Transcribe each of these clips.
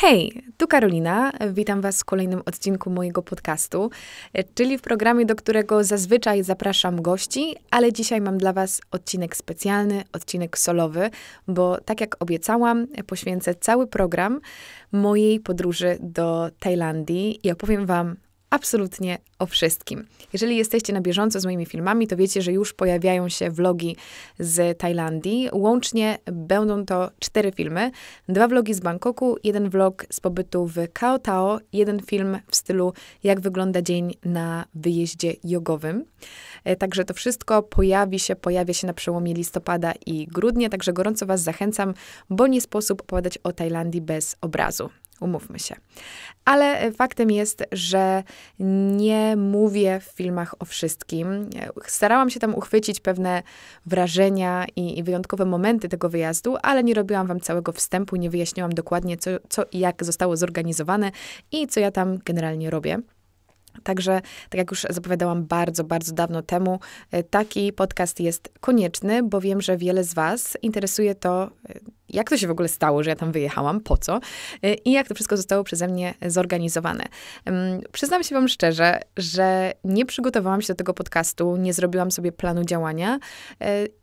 Hej, tu Karolina. Witam Was w kolejnym odcinku mojego podcastu, e, czyli w programie, do którego zazwyczaj zapraszam gości, ale dzisiaj mam dla Was odcinek specjalny, odcinek solowy, bo tak jak obiecałam, poświęcę cały program mojej podróży do Tajlandii i opowiem Wam absolutnie o wszystkim. Jeżeli jesteście na bieżąco z moimi filmami, to wiecie, że już pojawiają się vlogi z Tajlandii. Łącznie będą to cztery filmy. Dwa vlogi z Bangkoku, jeden vlog z pobytu w Khao Tao, jeden film w stylu jak wygląda dzień na wyjeździe jogowym. E, także to wszystko pojawi się, pojawia się na przełomie listopada i grudnia, także gorąco Was zachęcam, bo nie sposób opowiadać o Tajlandii bez obrazu. Umówmy się. Ale e, faktem jest, że nie mówię w filmach o wszystkim. E, starałam się tam uchwycić pewne wrażenia i, i wyjątkowe momenty tego wyjazdu, ale nie robiłam wam całego wstępu, nie wyjaśniłam dokładnie, co, co i jak zostało zorganizowane i co ja tam generalnie robię. Także, tak jak już zapowiadałam bardzo, bardzo dawno temu, e, taki podcast jest konieczny, bo wiem, że wiele z Was interesuje to, jak to się w ogóle stało, że ja tam wyjechałam, po co y, i jak to wszystko zostało przeze mnie zorganizowane. Przyznam się Wam szczerze, że nie przygotowałam się do tego podcastu, nie zrobiłam sobie planu działania y,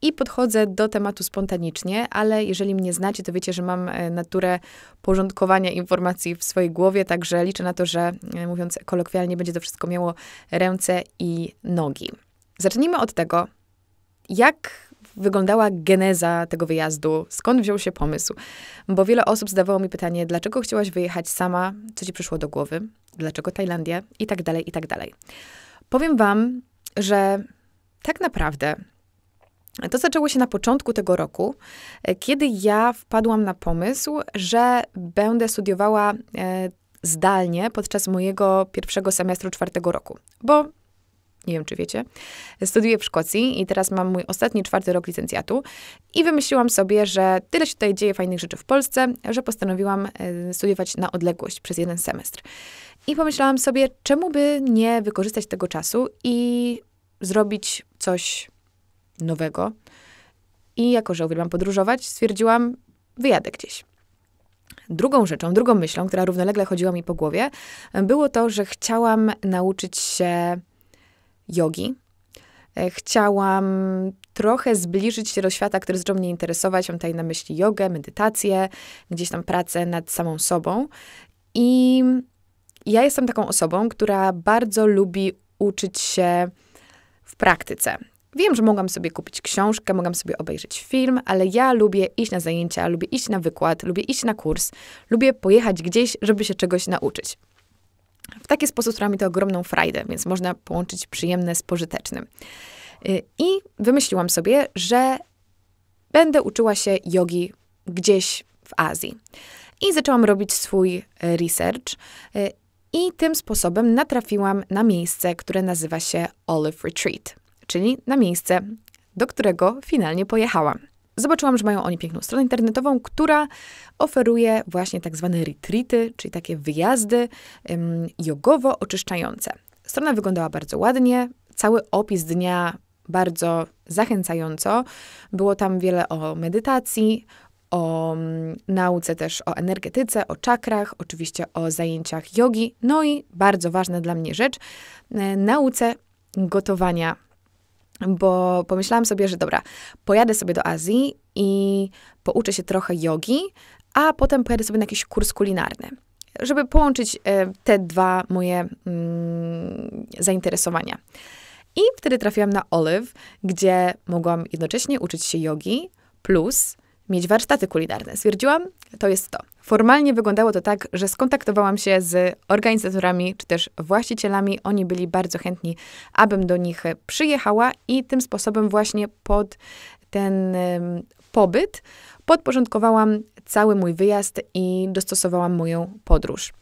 i podchodzę do tematu spontanicznie, ale jeżeli mnie znacie, to wiecie, że mam y, naturę porządkowania informacji w swojej głowie, także liczę na to, że mówiąc kolokwialnie, będzie to wszystko miało ręce i nogi. Zacznijmy od tego, jak wyglądała geneza tego wyjazdu? Skąd wziął się pomysł? Bo wiele osób zadawało mi pytanie, dlaczego chciałaś wyjechać sama? Co ci przyszło do głowy? Dlaczego Tajlandia? I tak dalej, i tak dalej. Powiem wam, że tak naprawdę to zaczęło się na początku tego roku, e, kiedy ja wpadłam na pomysł, że będę studiowała e, zdalnie podczas mojego pierwszego semestru czwartego roku, bo nie wiem czy wiecie, studiuję w Szkocji i teraz mam mój ostatni czwarty rok licencjatu i wymyśliłam sobie, że tyle się tutaj dzieje fajnych rzeczy w Polsce, że postanowiłam e, studiować na odległość przez jeden semestr. I pomyślałam sobie, czemu by nie wykorzystać tego czasu i zrobić coś nowego. I jako, że uwielbiam podróżować, stwierdziłam, wyjadę gdzieś. Drugą rzeczą, drugą myślą, która równolegle chodziła mi po głowie, było to, że chciałam nauczyć się jogi. E, chciałam trochę zbliżyć się do świata, który zaczął mnie interesować. Mam tutaj na myśli jogę, medytację, gdzieś tam pracę nad samą sobą. I ja jestem taką osobą, która bardzo lubi uczyć się w praktyce. Wiem, że mogłam sobie kupić książkę, mogłam sobie obejrzeć film, ale ja lubię iść na zajęcia, lubię iść na wykład, lubię iść na kurs, lubię pojechać gdzieś, żeby się czegoś nauczyć. W taki sposób sprawia mi to ogromną frajdę, więc można połączyć przyjemne z pożytecznym. Y, I wymyśliłam sobie, że będę uczyła się jogi gdzieś w Azji. I zaczęłam robić swój y, research. Y, I tym sposobem natrafiłam na miejsce, które nazywa się Olive Retreat, czyli na miejsce, do którego finalnie pojechałam zobaczyłam, że mają oni piękną stronę internetową, która oferuje właśnie tak zwane retreaty, czyli takie wyjazdy um, jogowo oczyszczające. Strona wyglądała bardzo ładnie, cały opis dnia bardzo zachęcająco. Było tam wiele o medytacji, o mm, nauce też o energetyce, o czakrach, oczywiście o zajęciach jogi, no i bardzo ważna dla mnie rzecz, e, nauce gotowania bo pomyślałam sobie, że dobra, pojadę sobie do Azji i pouczę się trochę jogi, a potem pojadę sobie na jakiś kurs kulinarny, żeby połączyć e, te dwa moje mm, zainteresowania. I wtedy trafiłam na Olive, gdzie mogłam jednocześnie uczyć się jogi plus mieć warsztaty kulinarne. Stwierdziłam, to jest to. Formalnie wyglądało to tak, że skontaktowałam się z organizatorami czy też właścicielami. Oni byli bardzo chętni, abym do nich przyjechała i tym sposobem właśnie pod ten pobyt podporządkowałam cały mój wyjazd i dostosowałam moją podróż.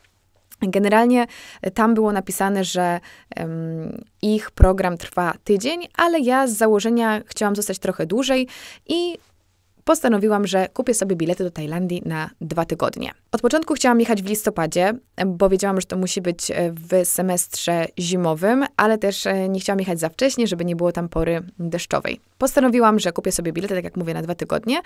Generalnie tam było napisane, że um, ich program trwa tydzień, ale ja z założenia chciałam zostać trochę dłużej i postanowiłam, że kupię sobie bilety do Tajlandii na dwa tygodnie. Od początku chciałam jechać w listopadzie, bo wiedziałam, że to musi być e, w semestrze zimowym, ale też e, nie chciałam jechać za wcześnie, żeby nie było tam pory deszczowej. Postanowiłam, że kupię sobie bilety, tak jak mówię, na dwa tygodnie.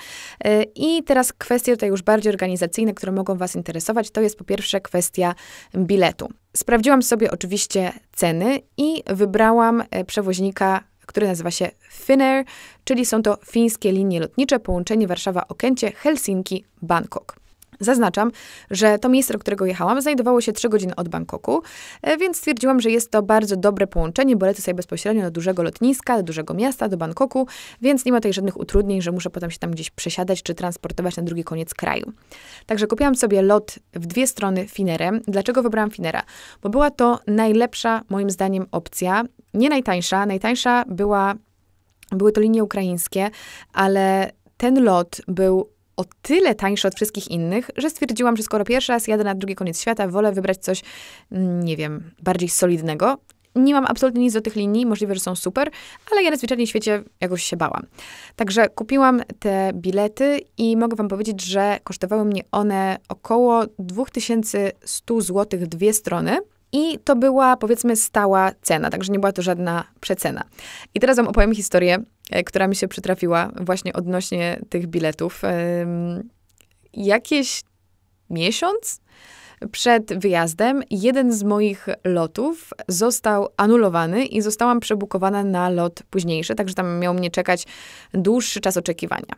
E, I teraz kwestie tutaj już bardziej organizacyjne, które mogą Was interesować, to jest po pierwsze kwestia biletu. Sprawdziłam sobie oczywiście ceny i wybrałam przewoźnika który nazywa się Finnair, czyli są to fińskie linie lotnicze połączenie Warszawa-Okęcie, Helsinki-Bangkok. Zaznaczam, że to miejsce, do którego jechałam, znajdowało się 3 godziny od Bangkoku, e, więc stwierdziłam, że jest to bardzo dobre połączenie, bo lecę sobie bezpośrednio do dużego lotniska, do dużego miasta, do Bangkoku, więc nie ma tutaj żadnych utrudnień, że muszę potem się tam gdzieś przesiadać czy transportować na drugi koniec kraju. Także kupiłam sobie lot w dwie strony Finerem. Dlaczego wybrałam Finera? Bo była to najlepsza, moim zdaniem, opcja nie najtańsza. Najtańsza była, były to linie ukraińskie, ale ten lot był o tyle tańszy od wszystkich innych, że stwierdziłam, że skoro pierwszy raz jadę na drugi koniec świata, wolę wybrać coś, mm, nie wiem, bardziej solidnego. Nie mam absolutnie nic do tych linii, możliwe, że są super, ale ja na zwyczajnie świecie jakoś się bałam. Także kupiłam te bilety i mogę wam powiedzieć, że kosztowały mnie one około 2100 zł dwie strony – i to była, powiedzmy, stała cena, także nie była to żadna przecena. I teraz Wam opowiem historię, e, która mi się przytrafiła właśnie odnośnie tych biletów. Jakieś miesiąc przed wyjazdem jeden z moich lotów został anulowany i zostałam przebukowana na lot późniejszy, także tam miał mnie czekać dłuższy czas oczekiwania.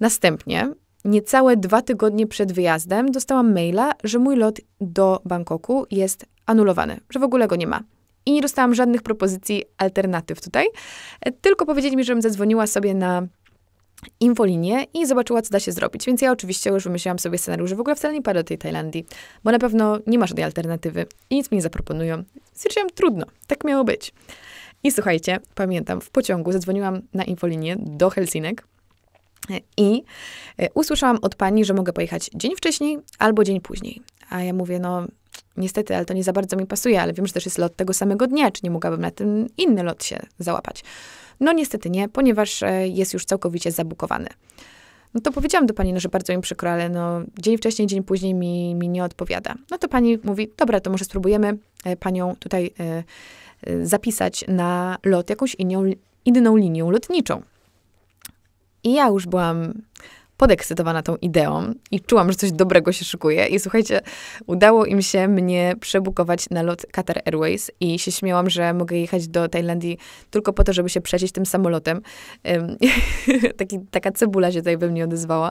Następnie Niecałe dwa tygodnie przed wyjazdem dostałam maila, że mój lot do Bangkoku jest anulowany, że w ogóle go nie ma. I nie dostałam żadnych propozycji alternatyw tutaj, e, tylko powiedzieli mi, żebym zadzwoniła sobie na infolinię i zobaczyła, co da się zrobić. Więc ja oczywiście już wymyśliłam sobie scenariusz, że w ogóle wcale nie padę do tej Tajlandii, bo na pewno nie ma żadnej alternatywy i nic mi nie zaproponują. Stwierdziłam, trudno, tak miało być. I słuchajcie, pamiętam, w pociągu zadzwoniłam na infolinię do Helsinek i e, usłyszałam od pani, że mogę pojechać dzień wcześniej albo dzień później. A ja mówię, no niestety, ale to nie za bardzo mi pasuje, ale wiem, że też jest lot tego samego dnia, czy nie mogłabym na ten inny lot się załapać. No niestety nie, ponieważ e, jest już całkowicie zabukowany. No to powiedziałam do pani, no, że bardzo mi przykro, ale no, dzień wcześniej, dzień później mi, mi nie odpowiada. No to pani mówi, dobra, to może spróbujemy e, panią tutaj y, y, zapisać na lot jakąś inną, inną linią lotniczą. I ja już byłam podekscytowana tą ideą i czułam, że coś dobrego się szykuje. I słuchajcie, udało im się mnie przebukować na lot Qatar Airways i się śmiałam, że mogę jechać do Tajlandii tylko po to, żeby się przecieć tym samolotem. taki, taka cebula się tutaj we mnie odezwała.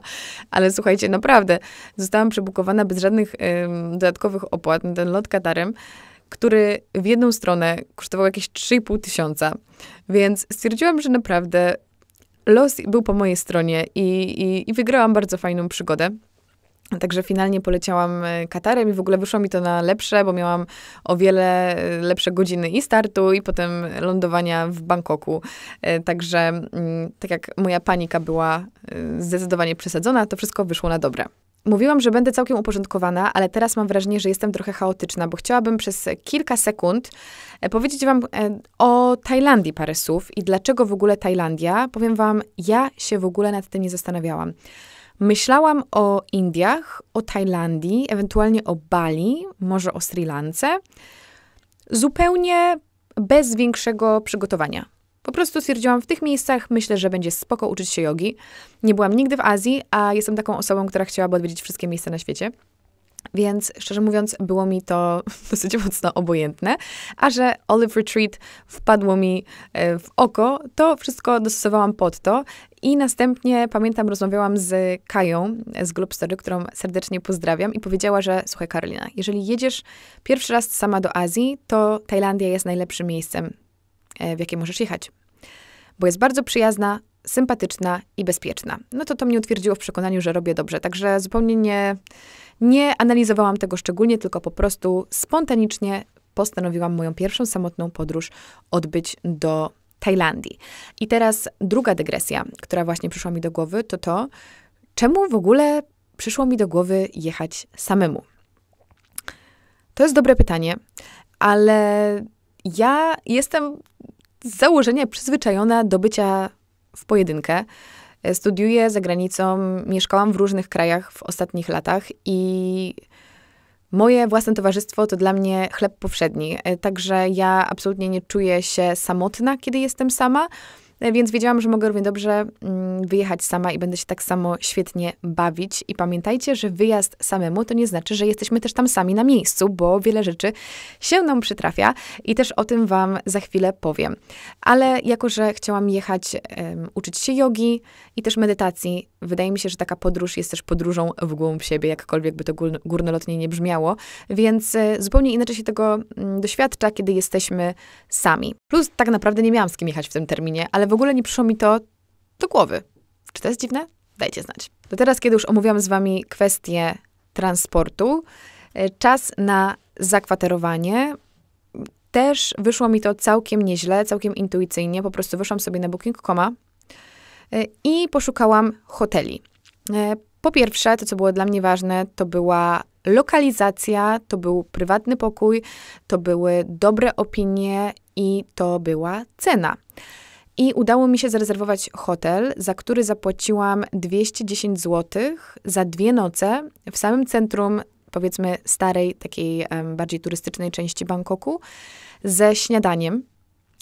Ale słuchajcie, naprawdę, zostałam przebukowana bez żadnych um, dodatkowych opłat na ten lot Katarem który w jedną stronę kosztował jakieś 3,5 tysiąca. Więc stwierdziłam, że naprawdę los był po mojej stronie i, i, i wygrałam bardzo fajną przygodę. Także finalnie poleciałam e, Katarem i w ogóle wyszło mi to na lepsze, bo miałam o wiele e, lepsze godziny i startu, i potem lądowania w Bangkoku. E, także mm, tak jak moja panika była zdecydowanie przesadzona, to wszystko wyszło na dobre. Mówiłam, że będę całkiem uporządkowana, ale teraz mam wrażenie, że jestem trochę chaotyczna, bo chciałabym przez kilka sekund e, powiedzieć Wam e, o Tajlandii parę słów i dlaczego w ogóle Tajlandia. Powiem Wam, ja się w ogóle nad tym nie zastanawiałam. Myślałam o Indiach, o Tajlandii, ewentualnie o Bali, może o Sri Lance, zupełnie bez większego przygotowania. Po prostu stwierdziłam, w tych miejscach myślę, że będzie spoko uczyć się jogi. Nie byłam nigdy w Azji, a jestem taką osobą, która chciałaby odwiedzić wszystkie miejsca na świecie. Więc szczerze mówiąc, było mi to dosyć mocno obojętne, a że Olive Retreat wpadło mi e, w oko, to wszystko dostosowałam pod to i następnie pamiętam, rozmawiałam z Kają z Group Story, którą serdecznie pozdrawiam, i powiedziała, że słuchaj, Karolina, jeżeli jedziesz pierwszy raz sama do Azji, to Tajlandia jest najlepszym miejscem E, w jakiej możesz jechać. Bo jest bardzo przyjazna, sympatyczna i bezpieczna. No to to mnie utwierdziło w przekonaniu, że robię dobrze. Także zupełnie nie, nie analizowałam tego szczególnie, tylko po prostu spontanicznie postanowiłam moją pierwszą samotną podróż odbyć do Tajlandii. I teraz druga dygresja, która właśnie przyszła mi do głowy, to to, czemu w ogóle przyszło mi do głowy jechać samemu? To jest dobre pytanie, ale ja jestem z założenia przyzwyczajona do bycia w pojedynkę. E, studiuję za granicą, mieszkałam w różnych krajach w ostatnich latach i moje własne towarzystwo to dla mnie chleb powszedni. E, także ja absolutnie nie czuję się samotna, kiedy jestem sama. No więc wiedziałam, że mogę równie dobrze mm, wyjechać sama i będę się tak samo świetnie bawić. I pamiętajcie, że wyjazd samemu to nie znaczy, że jesteśmy też tam sami na miejscu, bo wiele rzeczy się nam przytrafia i też o tym Wam za chwilę powiem. Ale jako, że chciałam jechać, um, uczyć się jogi i też medytacji, wydaje mi się, że taka podróż jest też podróżą w głąb siebie, jakkolwiek by to górnolotnie nie brzmiało, więc e, zupełnie inaczej się tego mm, doświadcza, kiedy jesteśmy sami. Plus tak naprawdę nie miałam z kim jechać w tym terminie, ale ale w ogóle nie przyszło mi to do głowy. Czy to jest dziwne? Dajcie znać. To teraz, kiedy już omówiłam z Wami kwestię transportu, e, czas na zakwaterowanie. Też wyszło mi to całkiem nieźle, całkiem intuicyjnie. Po prostu wyszłam sobie na booking.com e, i poszukałam hoteli. E, po pierwsze, to co było dla mnie ważne, to była lokalizacja, to był prywatny pokój, to były dobre opinie i to była cena. I udało mi się zarezerwować hotel, za który zapłaciłam 210 zł za dwie noce w samym centrum, powiedzmy, starej, takiej bardziej turystycznej części Bangkoku, ze śniadaniem.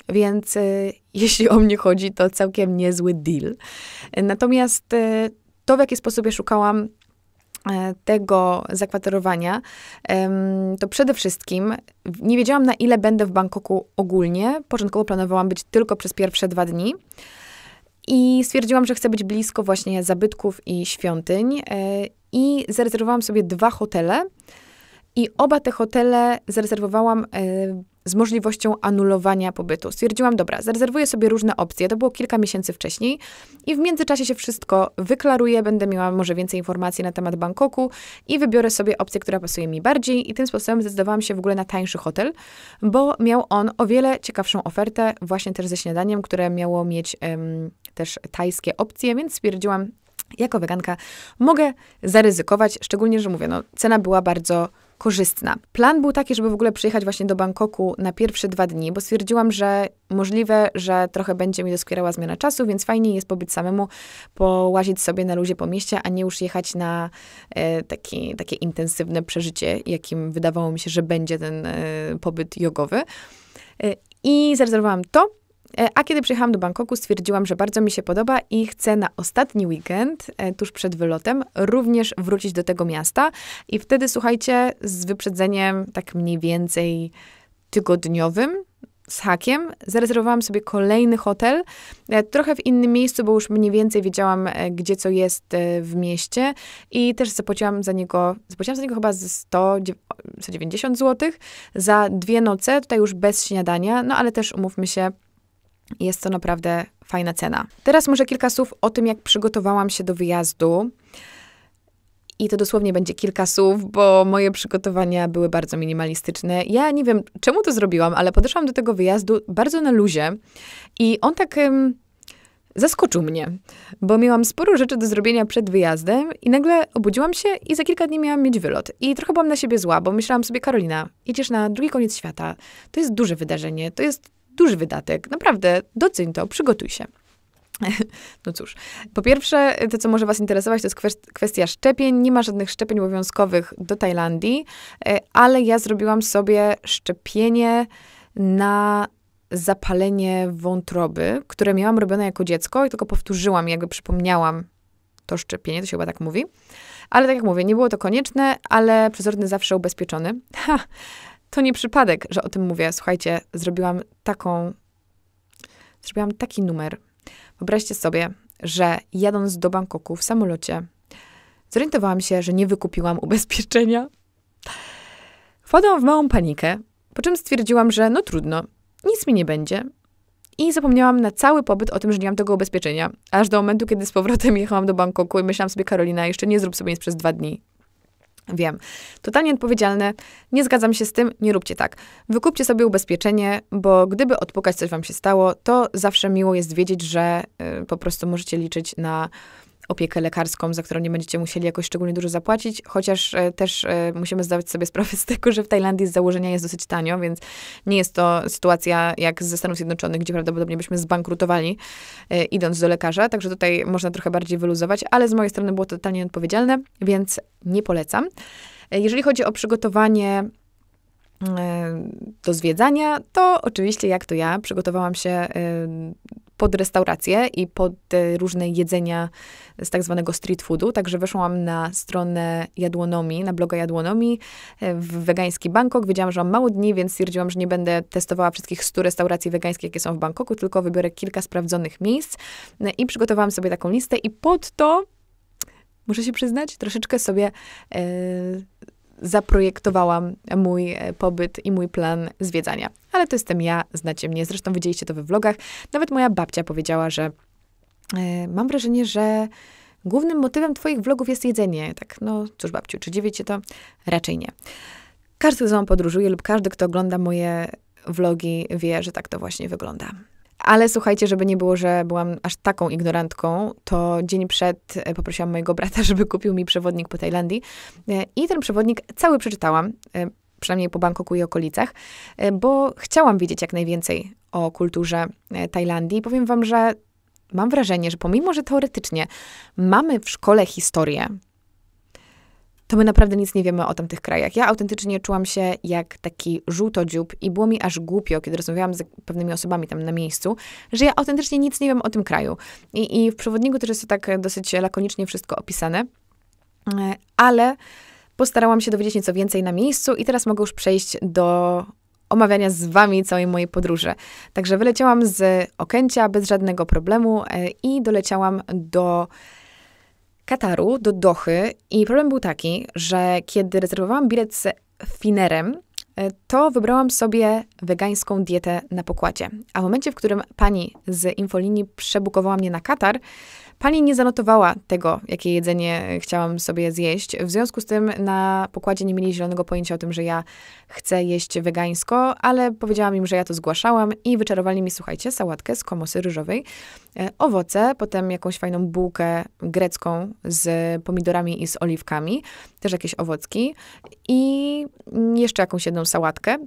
Więc y, jeśli o mnie chodzi, to całkiem niezły deal. Natomiast y, to, w jaki sposób ja szukałam E, tego zakwaterowania, to przede wszystkim nie wiedziałam, na ile będę w Bangkoku ogólnie. Początkowo planowałam być tylko przez pierwsze dwa dni. I stwierdziłam, że chcę być blisko właśnie zabytków i świątyń. E, I zarezerwowałam sobie dwa hotele. I oba te hotele zarezerwowałam e, z możliwością anulowania pobytu. Stwierdziłam, dobra, zarezerwuję sobie różne opcje, to było kilka miesięcy wcześniej i w międzyczasie się wszystko wyklaruję, będę miała może więcej informacji na temat Bangkoku i wybiorę sobie opcję, która pasuje mi bardziej i tym sposobem zdecydowałam się w ogóle na tańszy hotel, bo miał on o wiele ciekawszą ofertę, właśnie też ze śniadaniem, które miało mieć um, też tajskie opcje, więc stwierdziłam, jako weganka mogę zaryzykować, szczególnie, że mówię, no, cena była bardzo korzystna. Plan był taki, żeby w ogóle przyjechać właśnie do Bangkoku na pierwsze dwa dni, bo stwierdziłam, że możliwe, że trochę będzie mi doskwierała zmiana czasu, więc fajniej jest pobyć samemu, połazić sobie na luzie po mieście, a nie już jechać na e, taki, takie intensywne przeżycie, jakim wydawało mi się, że będzie ten e, pobyt jogowy. E, I zarezerwowałam to. E, a kiedy przyjechałam do Bangkoku, stwierdziłam, że bardzo mi się podoba i chcę na ostatni weekend, e, tuż przed wylotem, również wrócić do tego miasta. I wtedy, słuchajcie, z wyprzedzeniem tak mniej więcej tygodniowym, z hakiem, zarezerwowałam sobie kolejny hotel, e, trochę w innym miejscu, bo już mniej więcej wiedziałam, gdzie co jest w mieście i też zapłaciłam za niego, zapłaciłam za niego chyba 100, 190 zł za dwie noce, tutaj już bez śniadania, no ale też umówmy się, jest to naprawdę fajna cena. Teraz może kilka słów o tym, jak przygotowałam się do wyjazdu. I to dosłownie będzie kilka słów, bo moje przygotowania były bardzo minimalistyczne. Ja nie wiem, czemu to zrobiłam, ale podeszłam do tego wyjazdu bardzo na luzie i on tak um, zaskoczył mnie, bo miałam sporo rzeczy do zrobienia przed wyjazdem i nagle obudziłam się i za kilka dni miałam mieć wylot. I trochę byłam na siebie zła, bo myślałam sobie, Karolina, idziesz na drugi koniec świata, to jest duże wydarzenie, to jest duży wydatek. Naprawdę, doceń to, przygotuj się. No cóż, po pierwsze, to co może Was interesować, to jest kwestia szczepień. Nie ma żadnych szczepień obowiązkowych do Tajlandii, e, ale ja zrobiłam sobie szczepienie na zapalenie wątroby, które miałam robione jako dziecko i tylko powtórzyłam, jakby przypomniałam to szczepienie, to się chyba tak mówi. Ale tak jak mówię, nie było to konieczne, ale przezorny zawsze ubezpieczony. Ha. To nie przypadek, że o tym mówię. Słuchajcie, zrobiłam taką. Zrobiłam taki numer. Wyobraźcie sobie, że jadąc do Bangkoku w samolocie, zorientowałam się, że nie wykupiłam ubezpieczenia. Wpadłam w małą panikę, po czym stwierdziłam, że no trudno, nic mi nie będzie. I zapomniałam na cały pobyt o tym, że nie mam tego ubezpieczenia. Aż do momentu, kiedy z powrotem jechałam do Bangkoku i myślałam sobie, Karolina, jeszcze nie zrób sobie nic przez dwa dni. Wiem. Totalnie odpowiedzialne. Nie zgadzam się z tym, nie róbcie tak. Wykupcie sobie ubezpieczenie, bo gdyby odpukać coś wam się stało, to zawsze miło jest wiedzieć, że y, po prostu możecie liczyć na opiekę lekarską, za którą nie będziecie musieli jakoś szczególnie dużo zapłacić, chociaż e, też e, musimy zdawać sobie sprawę z tego, że w Tajlandii z założenia jest dosyć tanio, więc nie jest to sytuacja jak ze Stanów Zjednoczonych, gdzie prawdopodobnie byśmy zbankrutowali e, idąc do lekarza, także tutaj można trochę bardziej wyluzować, ale z mojej strony było to totalnie odpowiedzialne, więc nie polecam. Jeżeli chodzi o przygotowanie do zwiedzania, to oczywiście, jak to ja, przygotowałam się pod restaurację i pod e, różne jedzenia z tak zwanego street foodu. Także weszłam na stronę Jadłonomii, na bloga Jadłonomii e, w wegański Bangkok. Wiedziałam, że mam mało dni, więc stwierdziłam, że nie będę testowała wszystkich 100 restauracji wegańskich, jakie są w Bangkoku, tylko wybiorę kilka sprawdzonych miejsc no i przygotowałam sobie taką listę i pod to muszę się przyznać, troszeczkę sobie e, zaprojektowałam mój e, pobyt i mój plan zwiedzania. Ale to jestem ja, znacie mnie, zresztą widzieliście to we vlogach. Nawet moja babcia powiedziała, że e, mam wrażenie, że głównym motywem twoich vlogów jest jedzenie. Tak, no cóż babciu, czy dziwię to? Raczej nie. Każdy, kto ze mną podróżuje lub każdy, kto ogląda moje vlogi, wie, że tak to właśnie wygląda. Ale słuchajcie, żeby nie było, że byłam aż taką ignorantką, to dzień przed e, poprosiłam mojego brata, żeby kupił mi przewodnik po Tajlandii. E, I ten przewodnik cały przeczytałam, e, przynajmniej po Bangkoku i okolicach, bo chciałam wiedzieć jak najwięcej o kulturze Tajlandii. Powiem wam, że mam wrażenie, że pomimo, że teoretycznie mamy w szkole historię, to my naprawdę nic nie wiemy o tamtych krajach. Ja autentycznie czułam się jak taki dziób i było mi aż głupio, kiedy rozmawiałam z pewnymi osobami tam na miejscu, że ja autentycznie nic nie wiem o tym kraju. I, i w przewodniku też jest to tak dosyć lakonicznie wszystko opisane, e, ale postarałam się dowiedzieć nieco więcej na miejscu i teraz mogę już przejść do omawiania z wami całej mojej podróży. Także wyleciałam z Okęcia bez żadnego problemu e, i doleciałam do Kataru do Dochy i problem był taki, że kiedy rezerwowałam bilet z Finerem, e, to wybrałam sobie wegańską dietę na pokładzie. A w momencie, w którym pani z infolinii przebukowała mnie na Katar, Pani nie zanotowała tego, jakie jedzenie chciałam sobie zjeść. W związku z tym na pokładzie nie mieli zielonego pojęcia o tym, że ja chcę jeść wegańsko, ale powiedziałam im, że ja to zgłaszałam i wyczarowali mi, słuchajcie, sałatkę z komosy ryżowej, e, owoce, potem jakąś fajną bułkę grecką z pomidorami i z oliwkami, też jakieś owocki i jeszcze jakąś jedną sałatkę.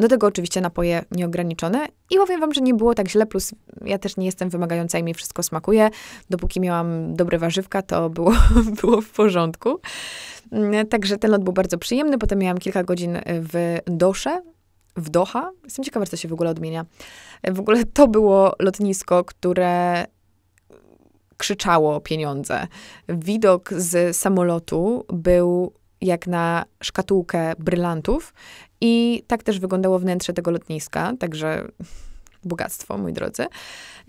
Do tego oczywiście napoje nieograniczone i powiem wam, że nie było tak źle, plus ja też nie jestem wymagająca i mi wszystko smakuje. Dopóki miałam dobre warzywka, to było, było w porządku. Mm, także ten lot był bardzo przyjemny, potem miałam kilka godzin y, w Dosze, w Doha. Jestem ciekawa, co się w ogóle odmienia. Y, w ogóle to było lotnisko, które krzyczało o pieniądze. Widok z samolotu był jak na szkatułkę brylantów i tak też wyglądało wnętrze tego lotniska, także bogactwo, moi drodzy.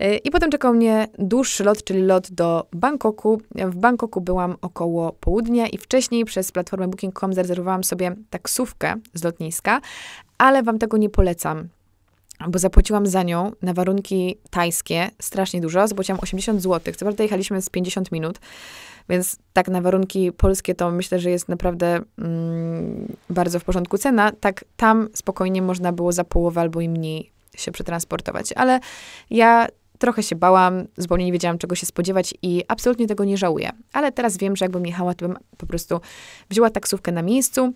Y, I potem czekał mnie dłuższy lot, czyli lot do Bangkoku. W Bangkoku byłam około południa i wcześniej przez platformę Booking.com zarezerwowałam sobie taksówkę z lotniska, ale wam tego nie polecam. Bo zapłaciłam za nią na warunki tajskie strasznie dużo, zapłaciłam 80 zł. Co prawda jechaliśmy z 50 minut, więc tak na warunki polskie to myślę, że jest naprawdę mm, bardzo w porządku cena. Tak tam spokojnie można było za połowę albo i mniej się przetransportować. Ale ja trochę się bałam, zupełnie nie wiedziałam, czego się spodziewać i absolutnie tego nie żałuję. Ale teraz wiem, że jakbym jechała, to bym po prostu wzięła taksówkę na miejscu,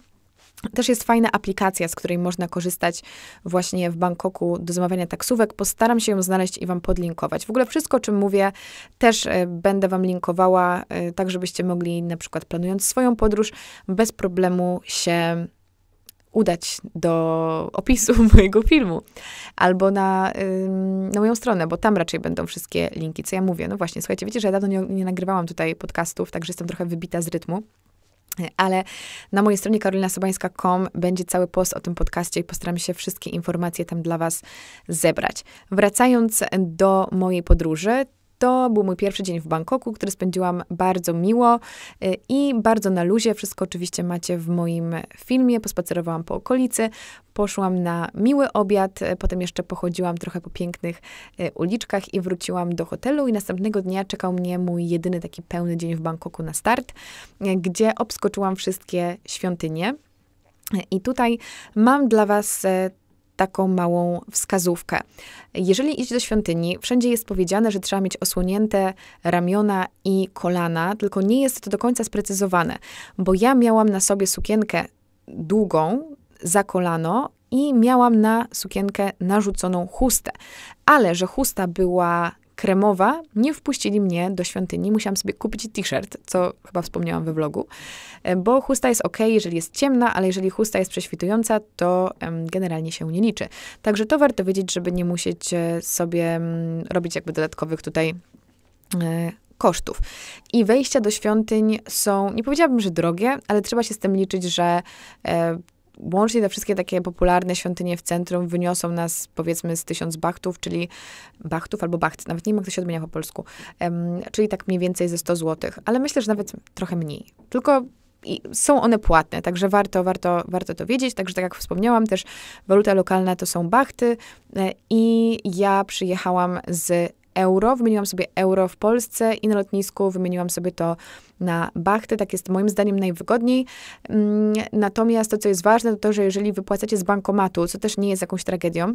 też jest fajna aplikacja, z której można korzystać właśnie w Bangkoku do zamawiania taksówek. Postaram się ją znaleźć i Wam podlinkować. W ogóle wszystko, o czym mówię, też e, będę Wam linkowała, e, tak żebyście mogli na przykład planując swoją podróż bez problemu się udać do opisu mojego filmu albo na, na moją stronę, bo tam raczej będą wszystkie linki, co ja mówię. No właśnie, słuchajcie, wiecie, że ja dawno nie, nie nagrywałam tutaj podcastów, także jestem trochę wybita z rytmu. Ale na mojej stronie karolinasobańska.com będzie cały post o tym podcaście i postaram się wszystkie informacje tam dla Was zebrać. Wracając do mojej podróży, to był mój pierwszy dzień w Bangkoku, który spędziłam bardzo miło y, i bardzo na luzie. Wszystko oczywiście macie w moim filmie. Pospacerowałam po okolicy, poszłam na miły obiad, y, potem jeszcze pochodziłam trochę po pięknych y, uliczkach i wróciłam do hotelu i następnego dnia czekał mnie mój jedyny taki pełny dzień w Bangkoku na start, gdzie obskoczyłam wszystkie świątynie. I tutaj mam dla Was taką małą wskazówkę. Jeżeli iść do świątyni, wszędzie jest powiedziane, że trzeba mieć osłonięte ramiona i kolana, tylko nie jest to do końca sprecyzowane, bo ja miałam na sobie sukienkę długą za kolano i miałam na sukienkę narzuconą chustę, ale że chusta była Kremowa nie wpuścili mnie do świątyni. Musiałam sobie kupić t-shirt, co chyba wspomniałam we vlogu, e, bo chusta jest ok, jeżeli jest ciemna, ale jeżeli chusta jest prześwitująca, to generalnie się nie liczy. Także to warto wiedzieć, żeby nie musieć e, sobie mm, robić jakby dodatkowych tutaj e, kosztów. I wejścia do świątyń są, nie powiedziałabym, że drogie, ale trzeba się z tym liczyć, że łącznie te wszystkie takie popularne świątynie w centrum wyniosą nas powiedzmy z tysiąc bachtów, czyli bachtów albo bacht, nawet nie wiem jak to się odmienia po polsku, um, czyli tak mniej więcej ze 100 złotych, ale myślę, że nawet trochę mniej. Tylko i są one płatne, także warto, warto, warto to wiedzieć. Także tak jak wspomniałam, też waluta lokalna to są bachty e, i ja przyjechałam z euro, wymieniłam sobie euro w Polsce i na lotnisku wymieniłam sobie to na bachtę. Tak jest moim zdaniem najwygodniej. Mm, natomiast to, co jest ważne, to to, że jeżeli wypłacacie z bankomatu, co też nie jest jakąś tragedią,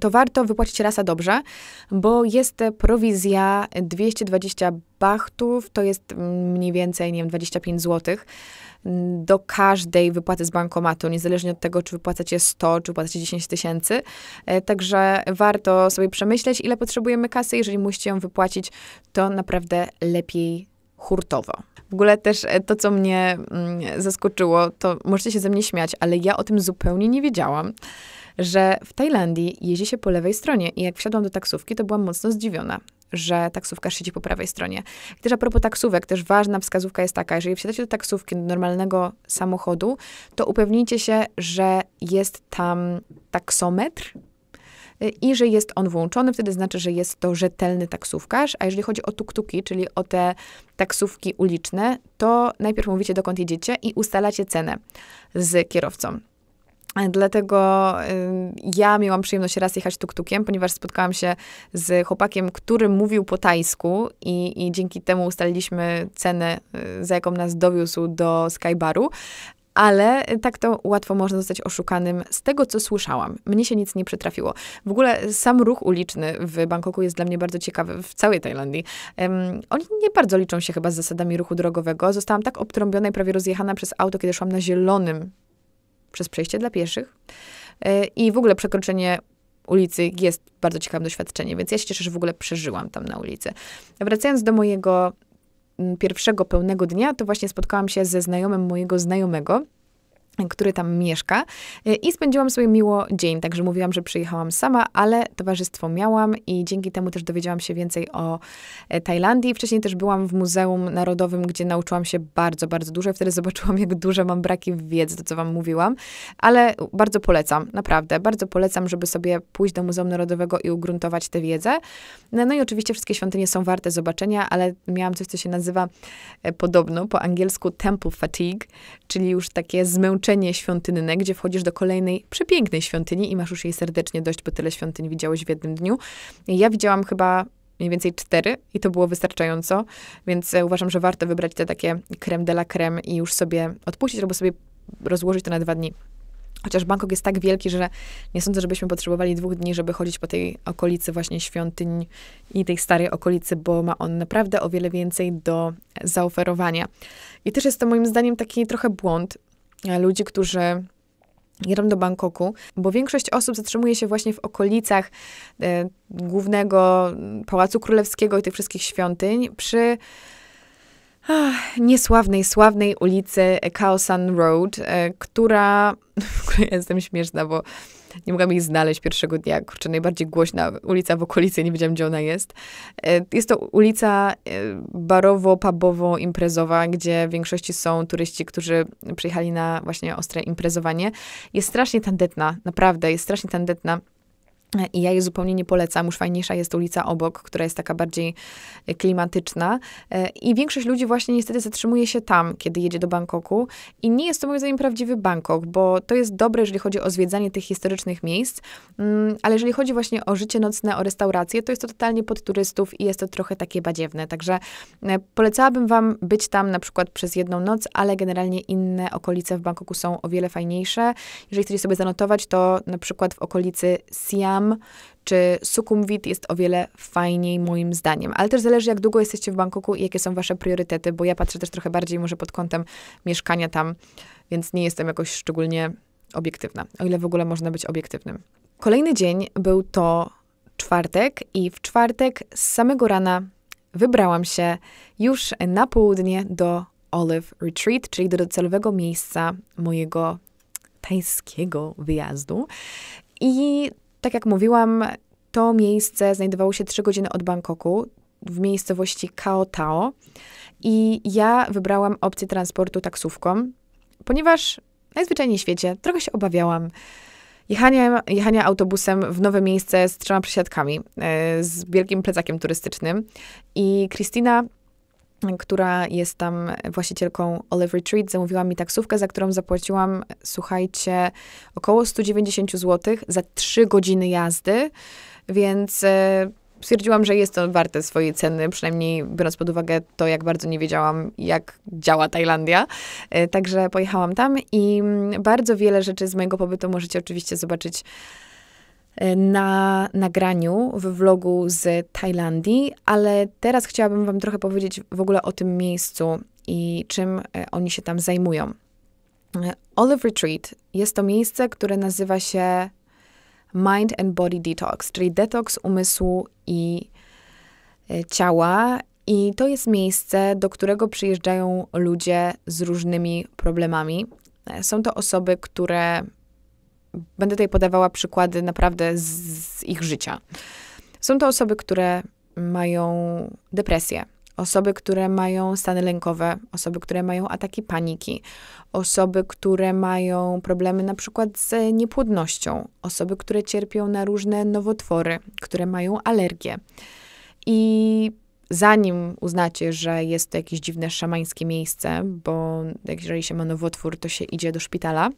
to warto wypłacić rasa dobrze, bo jest prowizja 220 bachtów, to jest mm, mniej więcej, nie wiem, 25 złotych. Mm, do każdej wypłaty z bankomatu, niezależnie od tego, czy wypłacacie 100, czy wypłacacie 10 tysięcy. E, także warto sobie przemyśleć, ile potrzebujemy kasy. Jeżeli musicie ją wypłacić, to naprawdę lepiej hurtowo. W ogóle też e, to, co mnie mm, zaskoczyło, to możecie się ze mnie śmiać, ale ja o tym zupełnie nie wiedziałam, że w Tajlandii jeździ się po lewej stronie i jak wsiadłam do taksówki, to byłam mocno zdziwiona, że taksówkarz siedzi po prawej stronie. I też a propos taksówek, też ważna wskazówka jest taka, jeżeli wsiadacie do taksówki, do normalnego samochodu, to upewnijcie się, że jest tam taksometr, y, i że jest on włączony, wtedy znaczy, że jest to rzetelny taksówkarz. A jeżeli chodzi o tuktuki, czyli o te taksówki uliczne, to najpierw mówicie, dokąd jedziecie i ustalacie cenę z kierowcą. Dlatego ja miałam przyjemność raz jechać tuktukiem, ponieważ spotkałam się z chłopakiem, który mówił po tajsku i, i dzięki temu ustaliliśmy cenę, y, za jaką nas dowiózł do skybaru ale y, tak to łatwo można zostać oszukanym z tego, co słyszałam. Mnie się nic nie przytrafiło. W ogóle y, sam ruch uliczny w Bangkoku jest dla mnie bardzo ciekawy, w całej Tajlandii. Um, oni nie bardzo liczą się chyba z zasadami ruchu drogowego. Zostałam tak obtrąbiona i prawie rozjechana przez auto, kiedy szłam na zielonym przez przejście dla pieszych. E, I w ogóle przekroczenie ulicy jest bardzo ciekawym doświadczeniem, więc ja się cieszę, że w ogóle przeżyłam tam na ulicy. Wracając do mojego mm, pierwszego pełnego dnia, to właśnie spotkałam się ze znajomym mojego znajomego, który tam mieszka e, i spędziłam sobie miło dzień. Także mówiłam, że przyjechałam sama, ale towarzystwo miałam i dzięki temu też dowiedziałam się więcej o e, Tajlandii. Wcześniej też byłam w Muzeum Narodowym, gdzie nauczyłam się bardzo, bardzo dużo. Wtedy zobaczyłam, jak duże mam braki w wiedzy, to co wam mówiłam, ale bardzo polecam, naprawdę, bardzo polecam, żeby sobie pójść do Muzeum Narodowego i ugruntować tę wiedzę. No, no i oczywiście wszystkie świątynie są warte zobaczenia, ale miałam coś, co się nazywa e, podobno po angielsku temple fatigue, czyli już takie zmęczenie uczenie świątynne, gdzie wchodzisz do kolejnej przepięknej świątyni i masz już jej serdecznie dość, bo tyle świątyń widziałeś w jednym dniu. Ja widziałam chyba mniej więcej cztery i to było wystarczająco, więc e, uważam, że warto wybrać te takie creme de la creme i już sobie odpuścić albo sobie rozłożyć to na dwa dni. Chociaż Bangkok jest tak wielki, że nie sądzę, żebyśmy potrzebowali dwóch dni, żeby chodzić po tej okolicy właśnie świątyń i tej starej okolicy, bo ma on naprawdę o wiele więcej do zaoferowania. I też jest to moim zdaniem taki trochę błąd, E, ludzi, którzy jadą do Bangkoku, bo większość osób zatrzymuje się właśnie w okolicach e, głównego Pałacu Królewskiego i tych wszystkich świątyń przy ach, niesławnej, sławnej ulicy Khao San Road, e, która... W jestem śmieszna, bo nie mogłam jej znaleźć pierwszego dnia. Kurczę, najbardziej głośna ulica w okolicy, nie wiedziałam, gdzie ona jest. E, jest to ulica e, barowo-pubowo-imprezowa, gdzie w większości są turyści, którzy przyjechali na właśnie ostre imprezowanie. Jest strasznie tandetna, naprawdę, jest strasznie tandetna. I ja je zupełnie nie polecam. Już fajniejsza jest ulica obok, która jest taka bardziej e, klimatyczna. E, I większość ludzi właśnie niestety zatrzymuje się tam, kiedy jedzie do Bangkoku. I nie jest to moim zdaniem prawdziwy Bangkok, bo to jest dobre, jeżeli chodzi o zwiedzanie tych historycznych miejsc. Mm, ale jeżeli chodzi właśnie o życie nocne, o restauracje, to jest to totalnie pod turystów i jest to trochę takie badziewne. Także e, polecałabym wam być tam na przykład przez jedną noc, ale generalnie inne okolice w Bangkoku są o wiele fajniejsze. Jeżeli chcecie sobie zanotować, to na przykład w okolicy Siam Guam czy sukumvit jest o wiele fajniej moim zdaniem. Ale też zależy, jak długo jesteście w Bangkoku i jakie są wasze priorytety, bo ja patrzę też trochę bardziej może pod kątem mieszkania tam, więc nie jestem jakoś szczególnie obiektywna, o ile w ogóle można być obiektywnym. Kolejny dzień był to czwartek i w czwartek z samego rana wybrałam się już na południe do Olive Retreat, czyli do docelowego miejsca mojego tajskiego wyjazdu. I tak jak mówiłam, to miejsce znajdowało się 3 godziny od Bangkoku w miejscowości Kao Tao i ja wybrałam opcję transportu taksówką, ponieważ najzwyczajniej w świecie trochę się obawiałam jechania, jechania autobusem w nowe miejsce z trzema przesiadkami, e, z wielkim plecakiem turystycznym. I Kristina która jest tam właścicielką Olive Retreat, zamówiła mi taksówkę, za którą zapłaciłam, słuchajcie, około 190 zł za 3 godziny jazdy, więc e, stwierdziłam, że jest to warte swojej ceny, przynajmniej biorąc pod uwagę to, jak bardzo nie wiedziałam, jak działa Tajlandia. E, także pojechałam tam i mm, bardzo wiele rzeczy z mojego pobytu możecie oczywiście zobaczyć Y, na nagraniu w vlogu z Tajlandii, ale teraz chciałabym Wam trochę powiedzieć w ogóle o tym miejscu i czym y, oni się tam zajmują. Y, Olive Retreat jest to miejsce, które nazywa się Mind and Body Detox, czyli detoks umysłu i ciała. I to jest miejsce, do którego przyjeżdżają ludzie z różnymi problemami. Są to osoby, które będę tutaj podawała przykłady naprawdę z, z ich życia. Są to osoby, które mają depresję, osoby, które mają stany lękowe, osoby, które mają ataki paniki, osoby, które mają problemy na przykład z niepłodnością, osoby, które cierpią na różne nowotwory, które mają alergie. I zanim uznacie, że jest to jakieś dziwne szamańskie miejsce, bo jeżeli się ma nowotwór, to się idzie do szpitala,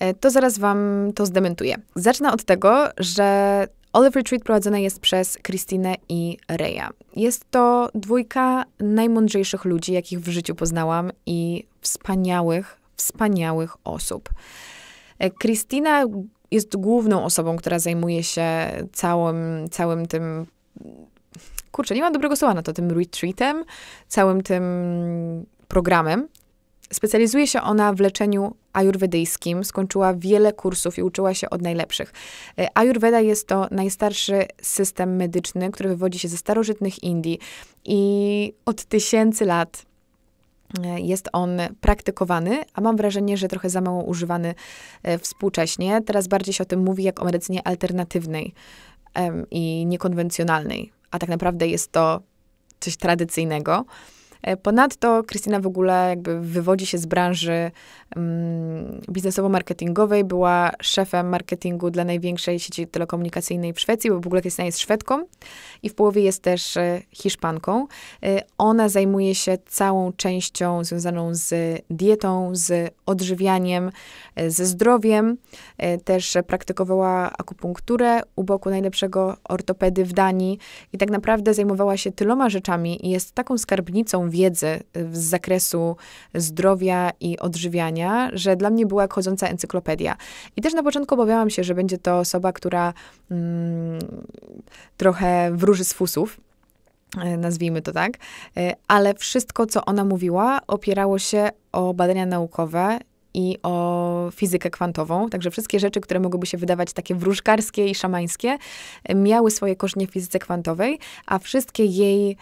E, to zaraz wam to zdementuję. Zacznę od tego, że Olive Retreat prowadzone jest przez Christinę i Reya. Jest to dwójka najmądrzejszych ludzi, jakich w życiu poznałam i wspaniałych, wspaniałych osób. E, Christina jest główną osobą, która zajmuje się całym, całym tym. Kurczę, nie mam dobrego słowa na to, tym retreatem, całym tym programem. Specjalizuje się ona w leczeniu ajurwedyjskim, skończyła wiele kursów i uczyła się od najlepszych. E, Ajurweda jest to najstarszy system medyczny, który wywodzi się ze starożytnych Indii i od tysięcy lat e, jest on praktykowany, a mam wrażenie, że trochę za mało używany e, współcześnie. Teraz bardziej się o tym mówi jak o medycynie alternatywnej i niekonwencjonalnej, a tak naprawdę jest to coś tradycyjnego. E, ponadto Krystyna w ogóle jakby wywodzi się z branży mm, biznesowo-marketingowej, była szefem marketingu dla największej sieci telekomunikacyjnej w Szwecji, bo w ogóle Krystyna jest Szwedką i w połowie jest też e, Hiszpanką. E, ona zajmuje się całą częścią związaną z dietą, z odżywianiem, ze zdrowiem. Też praktykowała akupunkturę u boku najlepszego ortopedy w Danii i tak naprawdę zajmowała się tyloma rzeczami i jest taką skarbnicą wiedzę y, z zakresu zdrowia i odżywiania, że dla mnie była jak chodząca encyklopedia. I też na początku obawiałam się, że będzie to osoba, która mm, trochę wróży z fusów y, nazwijmy to tak, y, ale wszystko, co ona mówiła, opierało się o badania naukowe i o fizykę kwantową. Także wszystkie rzeczy, które mogłyby się wydawać takie wróżkarskie i szamańskie, miały swoje korzenie w fizyce kwantowej, a wszystkie jej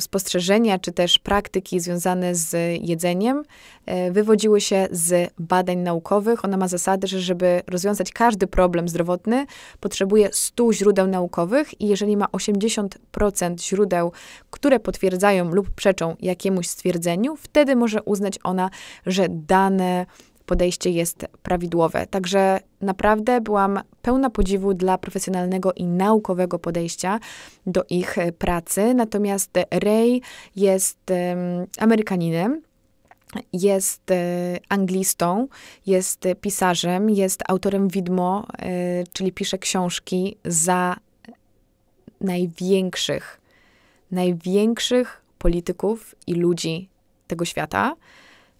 spostrzeżenia czy też praktyki związane z jedzeniem e, wywodziły się z badań naukowych. Ona ma zasadę, że żeby rozwiązać każdy problem zdrowotny, potrzebuje 100 źródeł naukowych i jeżeli ma 80% źródeł, które potwierdzają lub przeczą jakiemuś stwierdzeniu, wtedy może uznać ona, że dane podejście jest prawidłowe. Także naprawdę byłam pełna podziwu dla profesjonalnego i naukowego podejścia do ich e, pracy. Natomiast Ray jest um, Amerykaninem jest e, anglistą, jest pisarzem, jest autorem widmo, e, czyli pisze książki za największych, największych polityków i ludzi tego świata.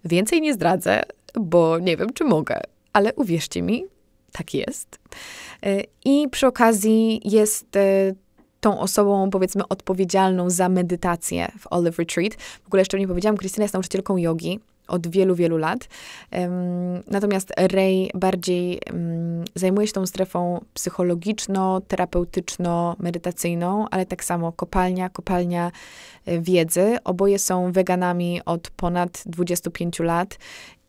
Więcej nie zdradzę, bo nie wiem, czy mogę, ale uwierzcie mi, tak jest. E, I przy okazji jest e, tą osobą, powiedzmy, odpowiedzialną za medytację w Olive Retreat. W ogóle jeszcze nie powiedziałam, Krystyna jest nauczycielką jogi od wielu, wielu lat. Natomiast Ray bardziej zajmuje się tą strefą psychologiczno-terapeutyczno-medytacyjną, ale tak samo kopalnia, kopalnia e, wiedzy. Oboje są weganami od ponad 25 lat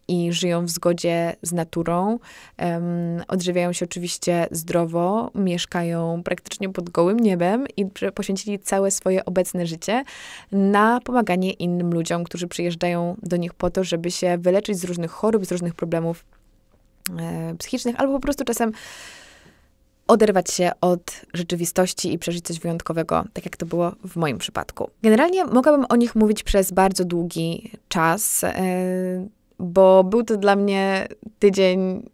i żyją w zgodzie z naturą. Um, odżywiają się oczywiście zdrowo, mieszkają praktycznie pod gołym niebem i poświęcili całe swoje obecne życie na pomaganie innym ludziom, którzy przyjeżdżają do nich po to, żeby się wyleczyć z różnych chorób, z różnych problemów e, psychicznych, albo po prostu czasem oderwać się od rzeczywistości i przeżyć coś wyjątkowego, tak jak to było w moim przypadku. Generalnie mogłabym o nich mówić przez bardzo długi czas. E, bo był to dla mnie tydzień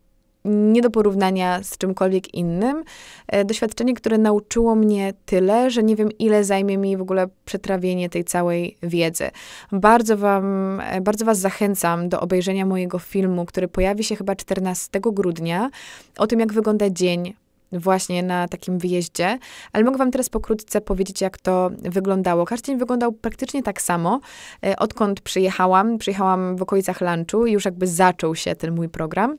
nie do porównania z czymkolwiek innym. E, doświadczenie, które nauczyło mnie tyle, że nie wiem, ile zajmie mi w ogóle przetrawienie tej całej wiedzy. Bardzo wam, e, bardzo was zachęcam do obejrzenia mojego filmu, który pojawi się chyba 14 grudnia, o tym, jak wygląda dzień właśnie na takim wyjeździe, ale mogę wam teraz pokrótce powiedzieć, jak to wyglądało. Każdy dzień wyglądał praktycznie tak samo. E, odkąd przyjechałam, przyjechałam w okolicach lunchu i już jakby zaczął się ten mój program.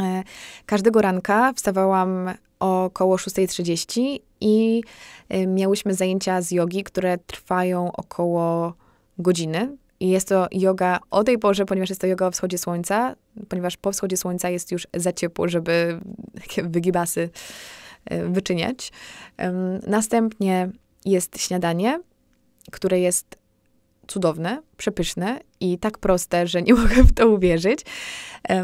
E, każdego ranka wstawałam około 6.30 i e, miałyśmy zajęcia z jogi, które trwają około godziny. I jest to yoga o tej porze, ponieważ jest to yoga o wschodzie słońca, ponieważ po wschodzie słońca jest już za ciepło, żeby takie wygibasy e, wyczyniać. Następnie jest śniadanie, które jest cudowne, przepyszne i tak proste, że nie mogę w to uwierzyć.